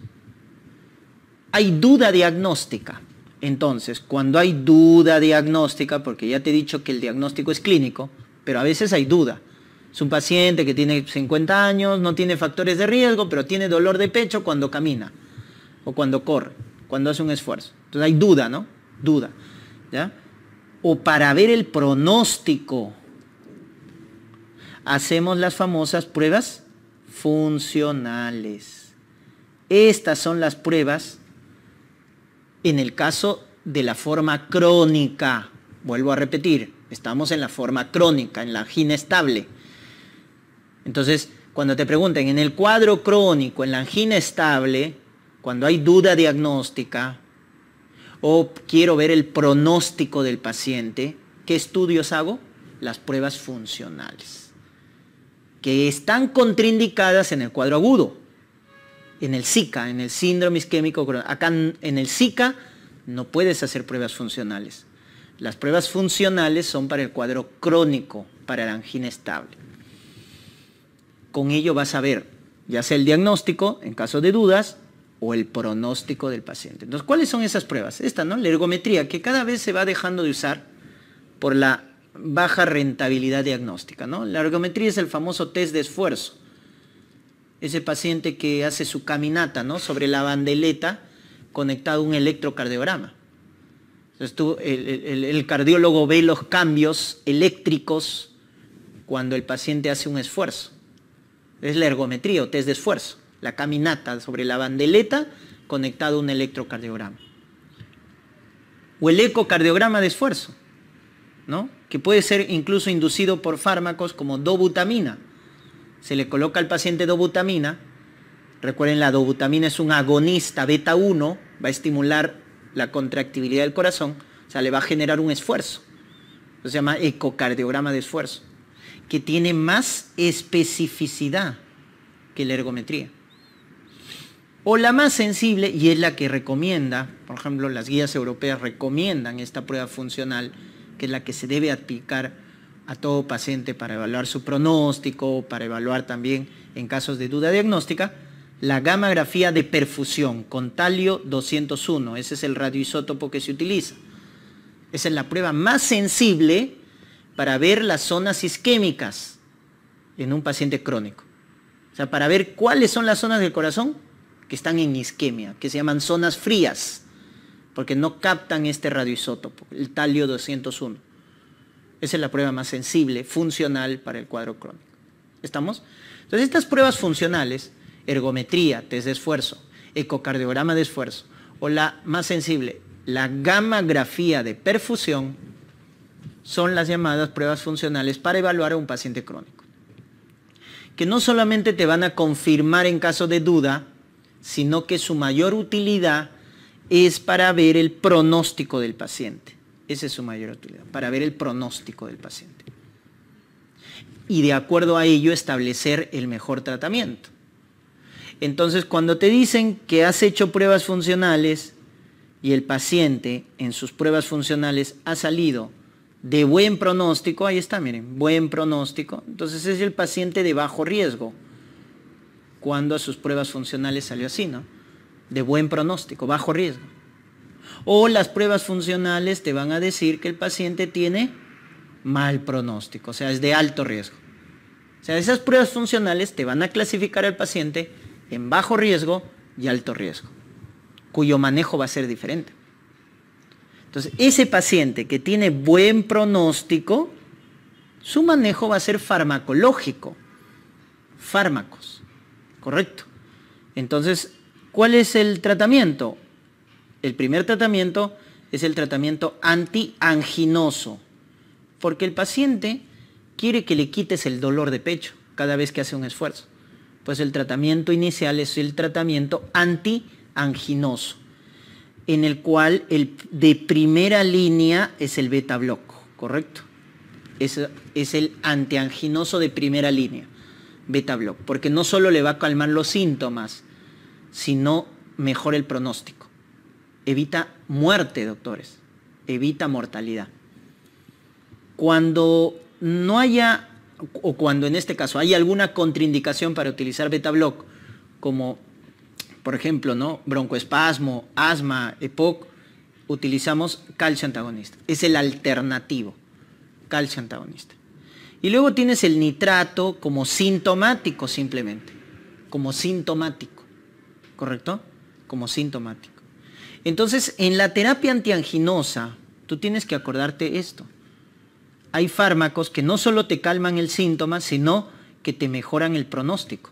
hay duda diagnóstica. Entonces, cuando hay duda diagnóstica, porque ya te he dicho que el diagnóstico es clínico, pero a veces hay duda. Es un paciente que tiene 50 años, no tiene factores de riesgo, pero tiene dolor de pecho cuando camina o cuando corre, cuando hace un esfuerzo. Entonces hay duda, ¿no? Duda. O para ver el pronóstico, hacemos las famosas pruebas funcionales. Estas son las pruebas en el caso de la forma crónica. Vuelvo a repetir, estamos en la forma crónica, en la gina estable entonces, cuando te pregunten en el cuadro crónico, en la angina estable, cuando hay duda diagnóstica, o quiero ver el pronóstico del paciente, ¿qué estudios hago? Las pruebas funcionales, que están contraindicadas en el cuadro agudo, en el SICA, en el síndrome isquémico. Acá en el SICA no puedes hacer pruebas funcionales. Las pruebas funcionales son para el cuadro crónico, para la angina estable con ello vas a ver ya sea el diagnóstico en caso de dudas o el pronóstico del paciente. Entonces, ¿cuáles son esas pruebas? Esta, ¿no? La ergometría, que cada vez se va dejando de usar por la baja rentabilidad diagnóstica, ¿no? La ergometría es el famoso test de esfuerzo. Ese paciente que hace su caminata, ¿no? Sobre la bandeleta conectado a un electrocardiograma. Entonces tú, el cardiólogo ve los cambios eléctricos cuando el paciente hace un esfuerzo. Es la ergometría o test de esfuerzo, la caminata sobre la bandeleta conectado a un electrocardiograma. O el ecocardiograma de esfuerzo, ¿no? que puede ser incluso inducido por fármacos como dobutamina. Se le coloca al paciente dobutamina. Recuerden, la dobutamina es un agonista beta 1, va a estimular la contractibilidad del corazón, o sea, le va a generar un esfuerzo. se llama ecocardiograma de esfuerzo que tiene más especificidad que la ergometría. O la más sensible, y es la que recomienda, por ejemplo, las guías europeas recomiendan esta prueba funcional, que es la que se debe aplicar a todo paciente para evaluar su pronóstico, para evaluar también en casos de duda diagnóstica, la gammagrafía de perfusión con talio 201. Ese es el radioisótopo que se utiliza. Esa es la prueba más sensible para ver las zonas isquémicas en un paciente crónico. O sea, para ver cuáles son las zonas del corazón que están en isquemia, que se llaman zonas frías, porque no captan este radioisótopo, el talio 201. Esa es la prueba más sensible, funcional para el cuadro crónico. ¿Estamos? Entonces, estas pruebas funcionales, ergometría, test de esfuerzo, ecocardiograma de esfuerzo, o la más sensible, la gammagrafía de perfusión, son las llamadas pruebas funcionales para evaluar a un paciente crónico. Que no solamente te van a confirmar en caso de duda, sino que su mayor utilidad es para ver el pronóstico del paciente. Esa es su mayor utilidad, para ver el pronóstico del paciente. Y de acuerdo a ello establecer el mejor tratamiento. Entonces, cuando te dicen que has hecho pruebas funcionales y el paciente en sus pruebas funcionales ha salido de buen pronóstico, ahí está, miren, buen pronóstico. Entonces es el paciente de bajo riesgo, cuando a sus pruebas funcionales salió así, ¿no? De buen pronóstico, bajo riesgo. O las pruebas funcionales te van a decir que el paciente tiene mal pronóstico, o sea, es de alto riesgo. O sea, esas pruebas funcionales te van a clasificar al paciente en bajo riesgo y alto riesgo, cuyo manejo va a ser diferente. Entonces, ese paciente que tiene buen pronóstico, su manejo va a ser farmacológico, fármacos, ¿correcto? Entonces, ¿cuál es el tratamiento? El primer tratamiento es el tratamiento antianginoso, porque el paciente quiere que le quites el dolor de pecho cada vez que hace un esfuerzo. Pues el tratamiento inicial es el tratamiento antianginoso en el cual el de primera línea es el beta block ¿correcto? Es, el antianginoso de primera línea, beta block porque no solo le va a calmar los síntomas, sino mejora el pronóstico. Evita muerte, doctores, evita mortalidad. Cuando no haya, o cuando en este caso hay alguna contraindicación para utilizar beta block, como por ejemplo, ¿no? broncoespasmo, asma, EPOC, utilizamos calcio antagonista. Es el alternativo, calcio antagonista. Y luego tienes el nitrato como sintomático simplemente, como sintomático, ¿correcto? Como sintomático. Entonces, en la terapia antianginosa, tú tienes que acordarte esto. Hay fármacos que no solo te calman el síntoma, sino que te mejoran el pronóstico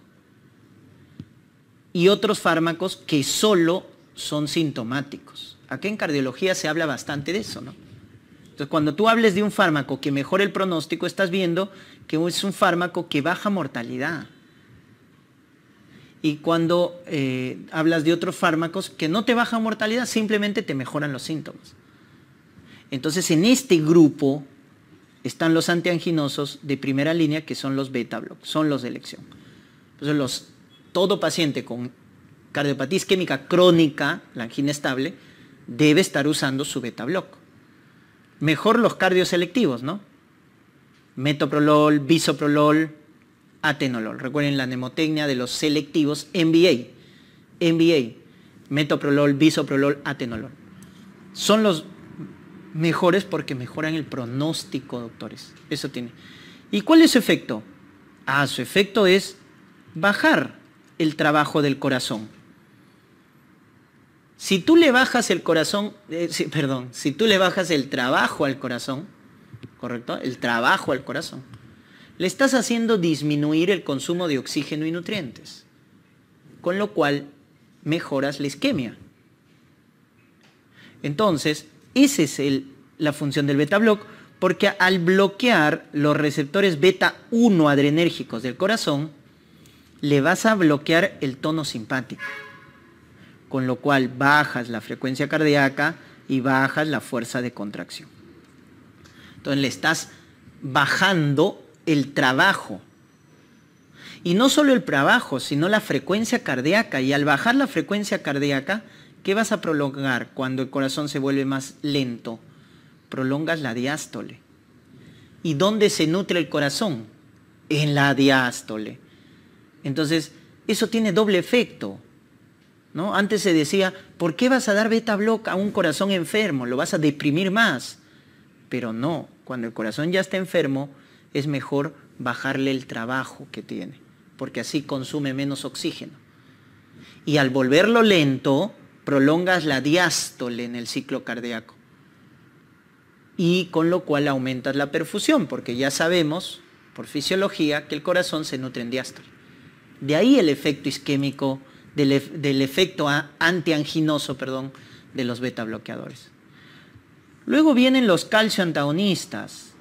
y otros fármacos que solo son sintomáticos. Aquí en cardiología se habla bastante de eso, ¿no? Entonces, cuando tú hables de un fármaco que mejora el pronóstico, estás viendo que es un fármaco que baja mortalidad. Y cuando eh, hablas de otros fármacos que no te bajan mortalidad, simplemente te mejoran los síntomas. Entonces, en este grupo están los antianginosos de primera línea, que son los beta block, son los de elección. Entonces, los todo paciente con cardiopatía isquémica crónica, la angina estable, debe estar usando su beta block. Mejor los cardioselectivos, ¿no? Metoprolol, bisoprolol, atenolol. Recuerden la nemotecnia de los selectivos MBA. MBA, metoprolol, bisoprolol, atenolol. Son los mejores porque mejoran el pronóstico, doctores. Eso tiene. ¿Y cuál es su efecto? Ah, su efecto es bajar el trabajo del corazón. Si tú le bajas el corazón, eh, perdón, si tú le bajas el trabajo al corazón, ¿correcto? El trabajo al corazón. Le estás haciendo disminuir el consumo de oxígeno y nutrientes, con lo cual mejoras la isquemia. Entonces, esa es la función del beta block, porque al bloquear los receptores beta 1 adrenérgicos del corazón, le vas a bloquear el tono simpático, con lo cual bajas la frecuencia cardíaca y bajas la fuerza de contracción. Entonces le estás bajando el trabajo. Y no solo el trabajo, sino la frecuencia cardíaca. Y al bajar la frecuencia cardíaca, ¿qué vas a prolongar cuando el corazón se vuelve más lento? Prolongas la diástole. ¿Y dónde se nutre el corazón? En la diástole. Entonces, eso tiene doble efecto. ¿no? Antes se decía, ¿por qué vas a dar beta block a un corazón enfermo? Lo vas a deprimir más. Pero no, cuando el corazón ya está enfermo, es mejor bajarle el trabajo que tiene, porque así consume menos oxígeno. Y al volverlo lento, prolongas la diástole en el ciclo cardíaco. Y con lo cual aumentas la perfusión, porque ya sabemos, por fisiología, que el corazón se nutre en diástole. De ahí el efecto isquémico, del, efecto antianginoso, perdón, de los beta bloqueadores. Luego vienen los calcioantagonistas,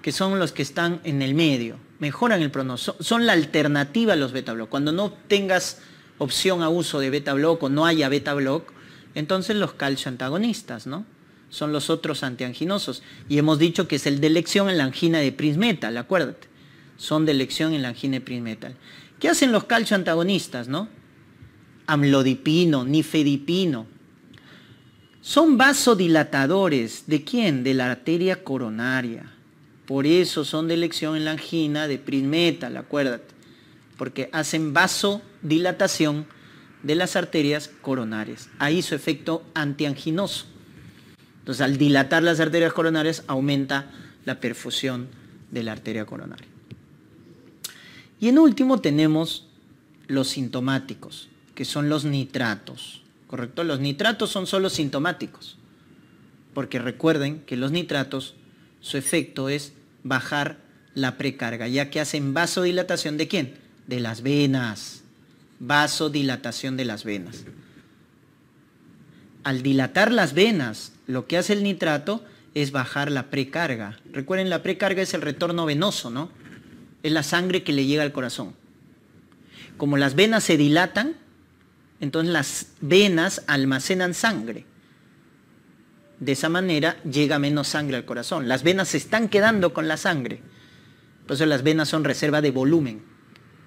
que son los que están en el medio, mejoran el pronóstico, son la alternativa a los beta Cuando no tengas opción a uso de beta block o no haya beta block, entonces los calcioantagonistas, ¿no? Son los otros antianginosos. Y hemos dicho que es el de elección en la angina de Prismetal, acuérdate. Son de elección en la angina de Prismetal. ¿Qué hacen los calcio antagonistas, no? Amlodipino, nifedipino. Son vasodilatadores. ¿De quién? De la arteria coronaria. Por eso son de elección en la angina de la acuérdate. Porque hacen vasodilatación de las arterias coronarias. Ahí su efecto antianginoso. Entonces, al dilatar las arterias coronarias, aumenta la perfusión de la arteria coronaria. Y en último tenemos los sintomáticos, que son los nitratos. ¿Correcto? Los nitratos son solo sintomáticos. Porque recuerden que los nitratos, su efecto es bajar la precarga, ya que hacen vasodilatación de quién? De las venas. Vasodilatación de las venas. Al dilatar las venas, lo que hace el nitrato es bajar la precarga. Recuerden, la precarga es el retorno venoso, ¿no? es la sangre que le llega al corazón. Como las venas se dilatan, entonces las venas almacenan sangre. De esa manera llega menos sangre al corazón. Las venas se están quedando con la sangre. Por las venas son reserva de volumen.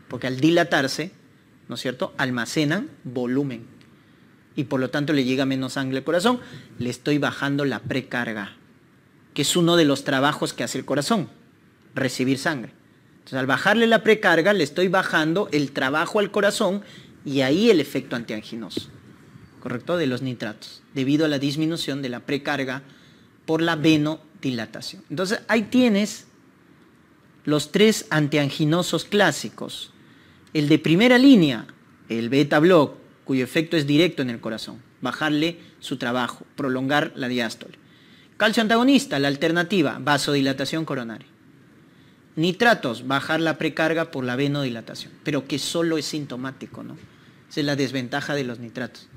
Porque al dilatarse, ¿no es cierto?, almacenan volumen. Y por lo tanto le llega menos sangre al corazón. Le estoy bajando la precarga, que es uno de los trabajos que hace el corazón, recibir sangre. Entonces, al bajarle la precarga, le estoy bajando el trabajo al corazón y ahí el efecto antianginoso, ¿correcto? De los nitratos, debido a la disminución de la precarga por la venodilatación. Entonces, ahí tienes los tres antianginosos clásicos. El de primera línea, el beta block, cuyo efecto es directo en el corazón, bajarle su trabajo, prolongar la diástole. Calcio antagonista, la alternativa, vasodilatación coronaria. Nitratos, bajar la precarga por la venodilatación, pero que solo es sintomático, ¿no? Esa es la desventaja de los nitratos,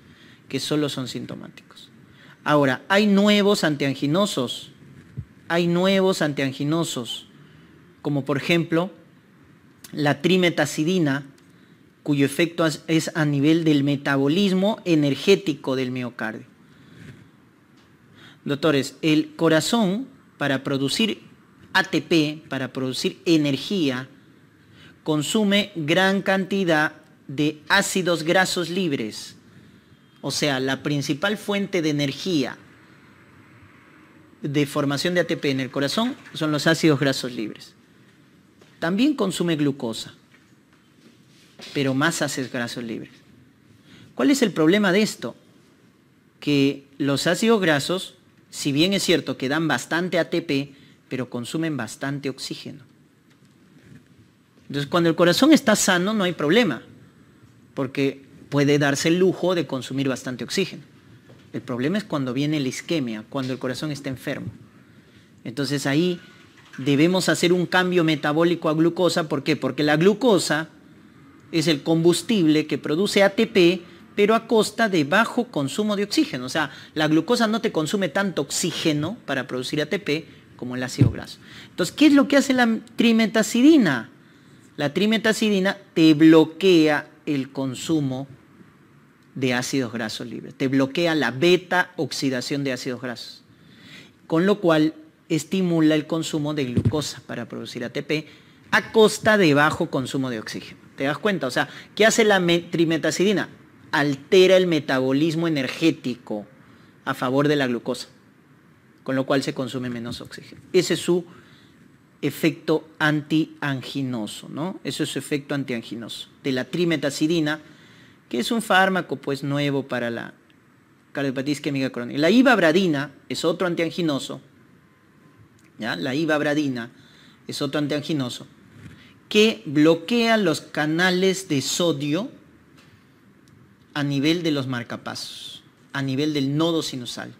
que solo son sintomáticos. Ahora, hay nuevos antianginosos, hay nuevos antianginosos, como por ejemplo la trimetacidina, cuyo efecto es a nivel del metabolismo energético del miocardio. Doctores, el corazón, para producir ATP para producir energía consume gran cantidad de ácidos grasos libres, o sea, la principal fuente de energía de formación de ATP en el corazón son los ácidos grasos libres. También consume glucosa, pero más ácidos grasos libres. ¿Cuál es el problema de esto? Que los ácidos grasos, si bien es cierto que dan bastante ATP, pero consumen bastante oxígeno. Entonces, cuando el corazón está sano, no hay problema, porque puede darse el lujo de consumir bastante oxígeno. El problema es cuando viene la isquemia, cuando el corazón está enfermo. Entonces ahí debemos hacer un cambio metabólico a glucosa. ¿Por qué? Porque la glucosa es el combustible que produce ATP, pero a costa de bajo consumo de oxígeno. O sea, la glucosa no te consume tanto oxígeno para producir ATP, como el ácido graso. Entonces, ¿qué es lo que hace la trimetacidina? La trimetacidina te bloquea el consumo de ácidos grasos libres, te bloquea la beta oxidación de ácidos grasos, con lo cual estimula el consumo de glucosa para producir ATP a costa de bajo consumo de oxígeno. ¿Te das cuenta? O sea, ¿qué hace la trimetacidina? Altera el metabolismo energético a favor de la glucosa con lo cual se consume menos oxígeno. Ese es su efecto antianginoso, ¿no? Ese es su efecto antianginoso de la trimetacidina, que es un fármaco pues nuevo para la cardiopatía isquémica crónica. La ibabradina es otro antianginoso, ¿ya? La ibabradina es otro antianginoso que bloquea los canales de sodio a nivel de los marcapasos, a nivel del nodo sinusal.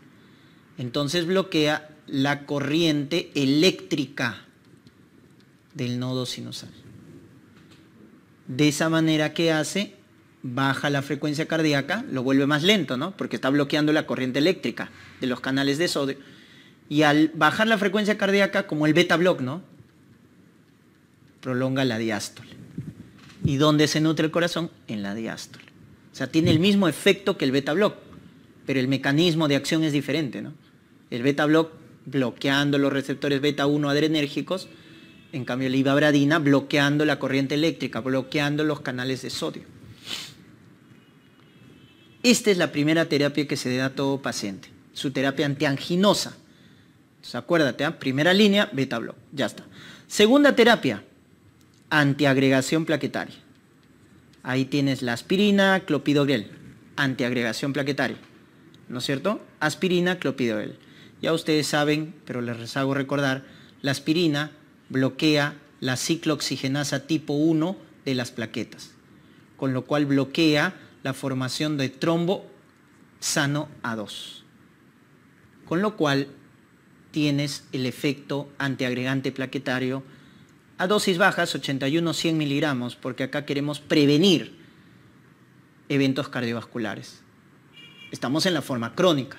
Entonces bloquea la corriente eléctrica del nodo sinusal. De esa manera que hace, baja la frecuencia cardíaca, lo vuelve más lento, ¿no? Porque está bloqueando la corriente eléctrica de los canales de sodio. Y al bajar la frecuencia cardíaca, como el beta block, ¿no? Prolonga la diástole. ¿Y dónde se nutre el corazón? En la diástole. O sea, tiene el mismo efecto que el beta block, pero el mecanismo de acción es diferente, ¿no? El beta block bloqueando los receptores beta 1 adrenérgicos, en cambio la ibabradina bloqueando la corriente eléctrica, bloqueando los canales de sodio. Esta es la primera terapia que se da a todo paciente, su terapia antianginosa. acuérdate, ¿ah? primera línea, beta block, ya está. Segunda terapia, antiagregación plaquetaria. Ahí tienes la aspirina, clopidogrel, antiagregación plaquetaria. ¿No es cierto? Aspirina, clopidogrel. Ya ustedes saben, pero les hago recordar, la aspirina bloquea la ciclooxigenasa tipo 1 de las plaquetas, con lo cual bloquea la formación de trombo sano A2. Con lo cual tienes el efecto antiagregante plaquetario a dosis bajas, 81-100 miligramos, porque acá queremos prevenir eventos cardiovasculares. Estamos en la forma crónica.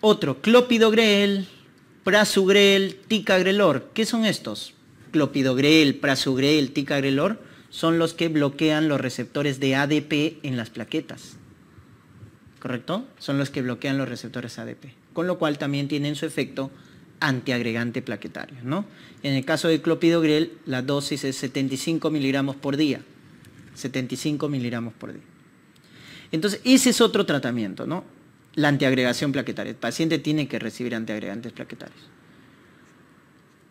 Otro, clopidogrel, prasugrel, ticagrelor. ¿Qué son estos? Clopidogrel, prasugrel, ticagrelor son los que bloquean los receptores de ADP en las plaquetas. ¿Correcto? Son los que bloquean los receptores ADP. Con lo cual también tienen su efecto antiagregante plaquetario. ¿no? En el caso de clopidogrel, la dosis es 75 miligramos por día. 75 miligramos por día. Entonces, ese es otro tratamiento, ¿no? la antiagregación plaquetaria. El paciente tiene que recibir antiagregantes plaquetarios.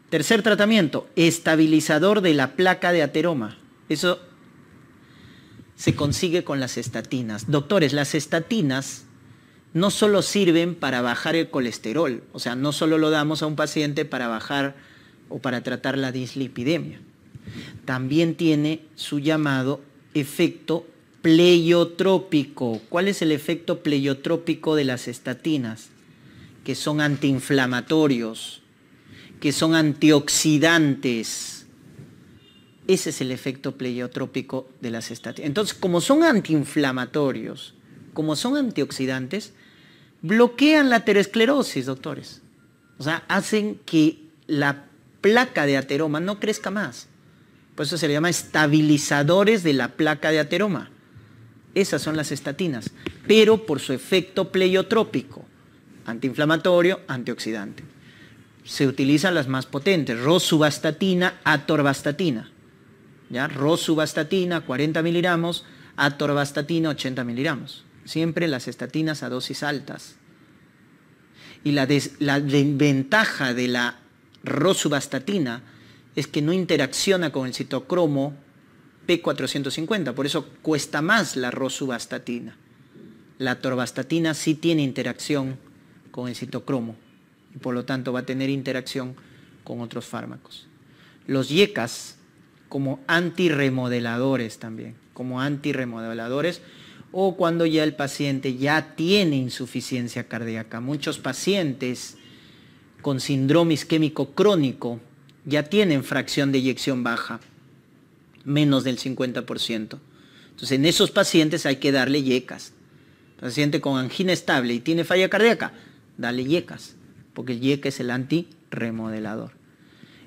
Tercer tratamiento, estabilizador de la placa de ateroma. Eso se consigue con las estatinas. Doctores, las estatinas no solo sirven para bajar el colesterol, o sea, no solo lo damos a un paciente para bajar o para tratar la dislipidemia, también tiene su llamado efecto pleiotrópico. ¿Cuál es el efecto pleiotrópico de las estatinas? Que son antiinflamatorios, que son antioxidantes. Ese es el efecto pleiotrópico de las estatinas. Entonces, como son antiinflamatorios, como son antioxidantes, bloquean la aterosclerosis, doctores. O sea, hacen que la placa de ateroma no crezca más. Por eso se le llama estabilizadores de la placa de ateroma. Esas son las estatinas, pero por su efecto pleiotrópico, antiinflamatorio, antioxidante. Se utilizan las más potentes, rosubastatina, atorvastatina. ¿Ya? Rosuvastatina 40 miligramos, atorvastatina 80 miligramos. Siempre las estatinas a dosis altas. Y la, desventaja de la rosubastatina es que no interacciona con el citocromo P450, por eso cuesta más la rosuvastatina. La torvastatina sí tiene interacción con el citocromo y por lo tanto va a tener interacción con otros fármacos. Los yecas como antirremodeladores también, como antirremodeladores o cuando ya el paciente ya tiene insuficiencia cardíaca. Muchos pacientes con síndrome isquémico crónico ya tienen fracción de eyección baja menos del 50%. Entonces, en esos pacientes hay que darle yecas. Paciente con angina estable y tiene falla cardíaca, dale yecas, porque el yeca es el antiremodelador.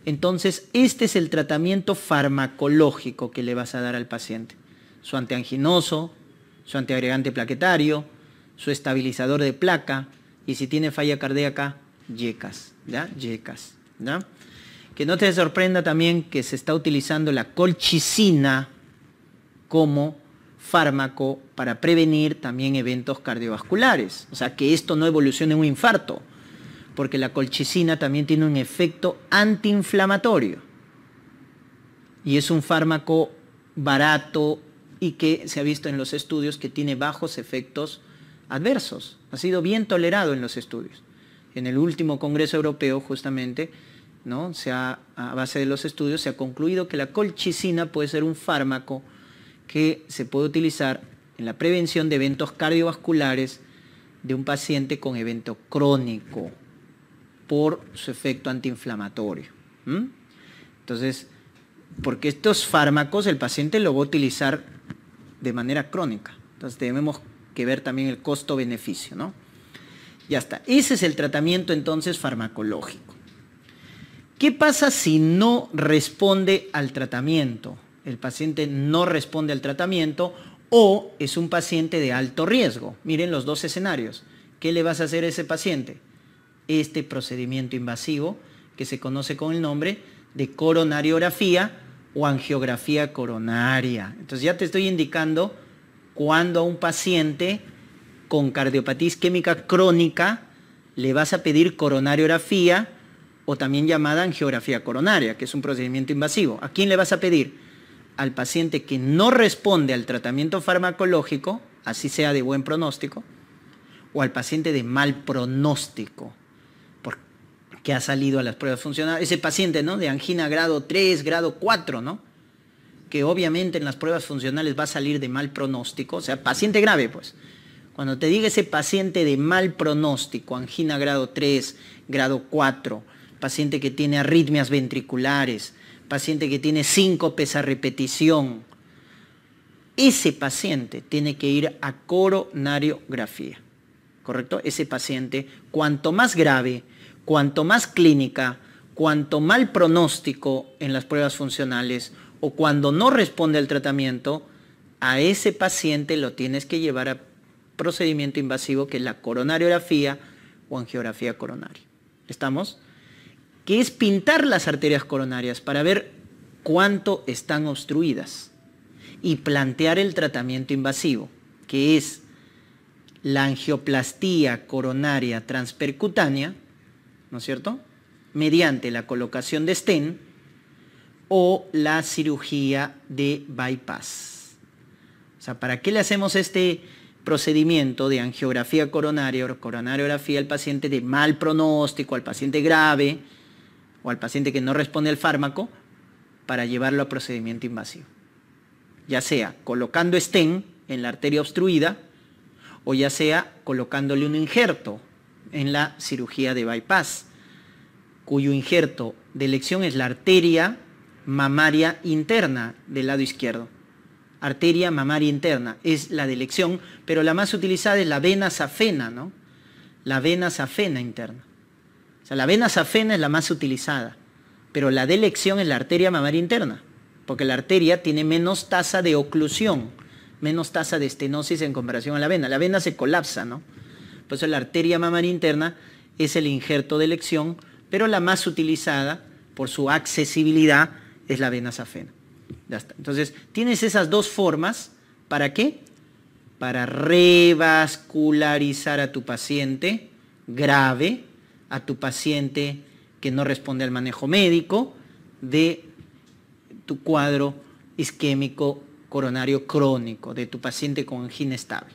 Entonces, este es el tratamiento farmacológico que le vas a dar al paciente. Su antianginoso, su antiagregante plaquetario, su estabilizador de placa y si tiene falla cardíaca, yecas, ¿ya? Yecas, ¿ya? que no te sorprenda también que se está utilizando la colchicina como fármaco para prevenir también eventos cardiovasculares. O sea, que esto no evolucione un infarto, porque la colchicina también tiene un efecto antiinflamatorio. Y es un fármaco barato y que se ha visto en los estudios que tiene bajos efectos adversos. Ha sido bien tolerado en los estudios. En el último Congreso Europeo, justamente, ¿no? Se a base de los estudios se ha concluido que la colchicina puede ser un fármaco que se puede utilizar en la prevención de eventos cardiovasculares de un paciente con evento crónico por su efecto antiinflamatorio. Entonces, porque estos fármacos el paciente lo va a utilizar de manera crónica. Entonces tenemos que ver también el costo-beneficio, ¿no? Ya está. Ese es el tratamiento entonces farmacológico. ¿Qué pasa si no responde al tratamiento? El paciente no responde al tratamiento o es un paciente de alto riesgo. Miren los dos escenarios. ¿Qué le vas a hacer a ese paciente? Este procedimiento invasivo que se conoce con el nombre de coronariografía o angiografía coronaria. Entonces ya te estoy indicando cuando a un paciente con cardiopatía isquémica crónica le vas a pedir coronariografía o también llamada angiografía coronaria, que es un procedimiento invasivo. ¿A quién le vas a pedir? Al paciente que no responde al tratamiento farmacológico, así sea de buen pronóstico, o al paciente de mal pronóstico, porque ha salido a las pruebas funcionales. Ese paciente, ¿no? De angina grado 3, grado 4, ¿no? Que obviamente en las pruebas funcionales va a salir de mal pronóstico, o sea, paciente grave, pues. Cuando te diga ese paciente de mal pronóstico, angina grado 3, grado 4, paciente que tiene arritmias ventriculares, paciente que tiene síncopes a repetición. Ese paciente tiene que ir a coronariografía, ¿correcto? Ese paciente, cuanto más grave, cuanto más clínica, cuanto mal pronóstico en las pruebas funcionales o cuando no responde al tratamiento, a ese paciente lo tienes que llevar a procedimiento invasivo que es la coronariografía o angiografía coronaria. ¿Estamos? que es pintar las arterias coronarias para ver cuánto están obstruidas y plantear el tratamiento invasivo, que es la angioplastía coronaria transpercutánea, ¿no es cierto? Mediante la colocación de stent o la cirugía de bypass. O sea, ¿para qué le hacemos este procedimiento de angiografía coronaria o coronariografía al paciente de mal pronóstico, al paciente grave? o al paciente que no responde al fármaco para llevarlo a procedimiento invasivo. Ya sea colocando estén en la arteria obstruida o ya sea colocándole un injerto en la cirugía de bypass, cuyo injerto de elección es la arteria mamaria interna del lado izquierdo. Arteria mamaria interna es la de elección, pero la más utilizada es la vena safena, ¿no? La vena safena interna la vena safena es la más utilizada, pero la de elección es la arteria mamaria interna, porque la arteria tiene menos tasa de oclusión, menos tasa de estenosis en comparación a la vena. La vena se colapsa, ¿no? Por la arteria mamaria interna es el injerto de elección, pero la más utilizada por su accesibilidad es la vena safena. Entonces, tienes esas dos formas, ¿para qué? Para revascularizar a tu paciente grave a tu paciente que no responde al manejo médico de tu cuadro isquémico coronario crónico, de tu paciente con angina estable.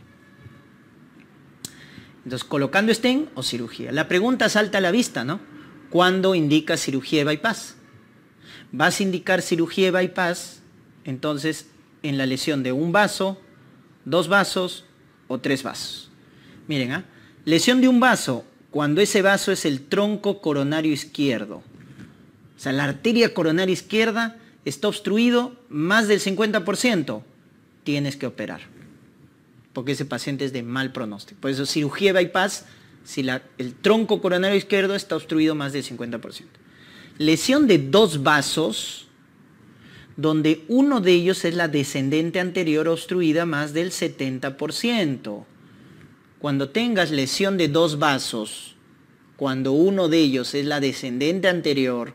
Entonces, colocando estén o cirugía. La pregunta salta a la vista, ¿no? ¿Cuándo indica cirugía de bypass? Vas a indicar cirugía de bypass, entonces, en la lesión de un vaso, dos vasos o tres vasos. Miren, ¿ah? lesión de un vaso cuando ese vaso es el tronco coronario izquierdo. O sea, la arteria coronaria izquierda está obstruido más del 50%. Tienes que operar. Porque ese paciente es de mal pronóstico. Por eso cirugía bypass si el tronco coronario izquierdo está obstruido más del 50%. Lesión de dos vasos donde uno de ellos es la descendente anterior obstruida más del 70%. Cuando tengas lesión de dos vasos, cuando uno de ellos es la descendente anterior,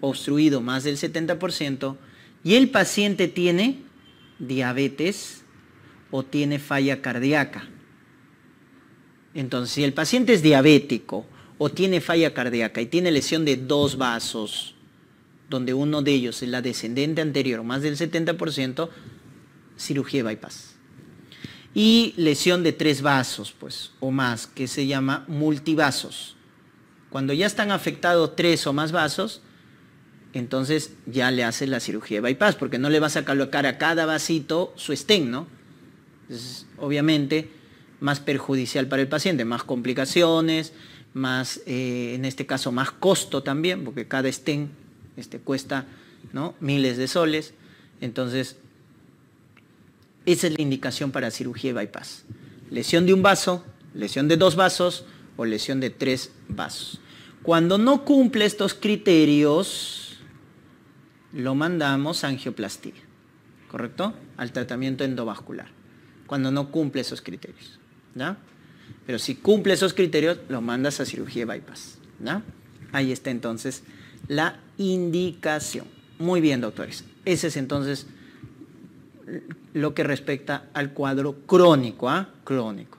obstruido más del 70%, y el paciente tiene diabetes o tiene falla cardíaca. Entonces, si el paciente es diabético o tiene falla cardíaca y tiene lesión de dos vasos, donde uno de ellos es la descendente anterior, más del 70%, cirugía bypass y lesión de tres vasos, pues, o más, que se llama multivasos. Cuando ya están afectados tres o más vasos, entonces ya le hace la cirugía de bypass, porque no le vas a colocar a cada vasito su estén, ¿no? obviamente, más perjudicial para el paciente, más complicaciones, más, eh, en este caso, más costo también, porque cada estén este, cuesta ¿no? miles de soles. Entonces, esa es la indicación para cirugía de bypass. Lesión de un vaso, lesión de dos vasos o lesión de tres vasos. Cuando no cumple estos criterios, lo mandamos a angioplastía, ¿correcto? Al tratamiento endovascular, cuando no cumple esos criterios, ¿ya? Pero si cumple esos criterios, lo mandas a cirugía bypass, ¿ya? Ahí está entonces la indicación. Muy bien, doctores. Ese es entonces lo que respecta al cuadro crónico, ¿ah? crónico.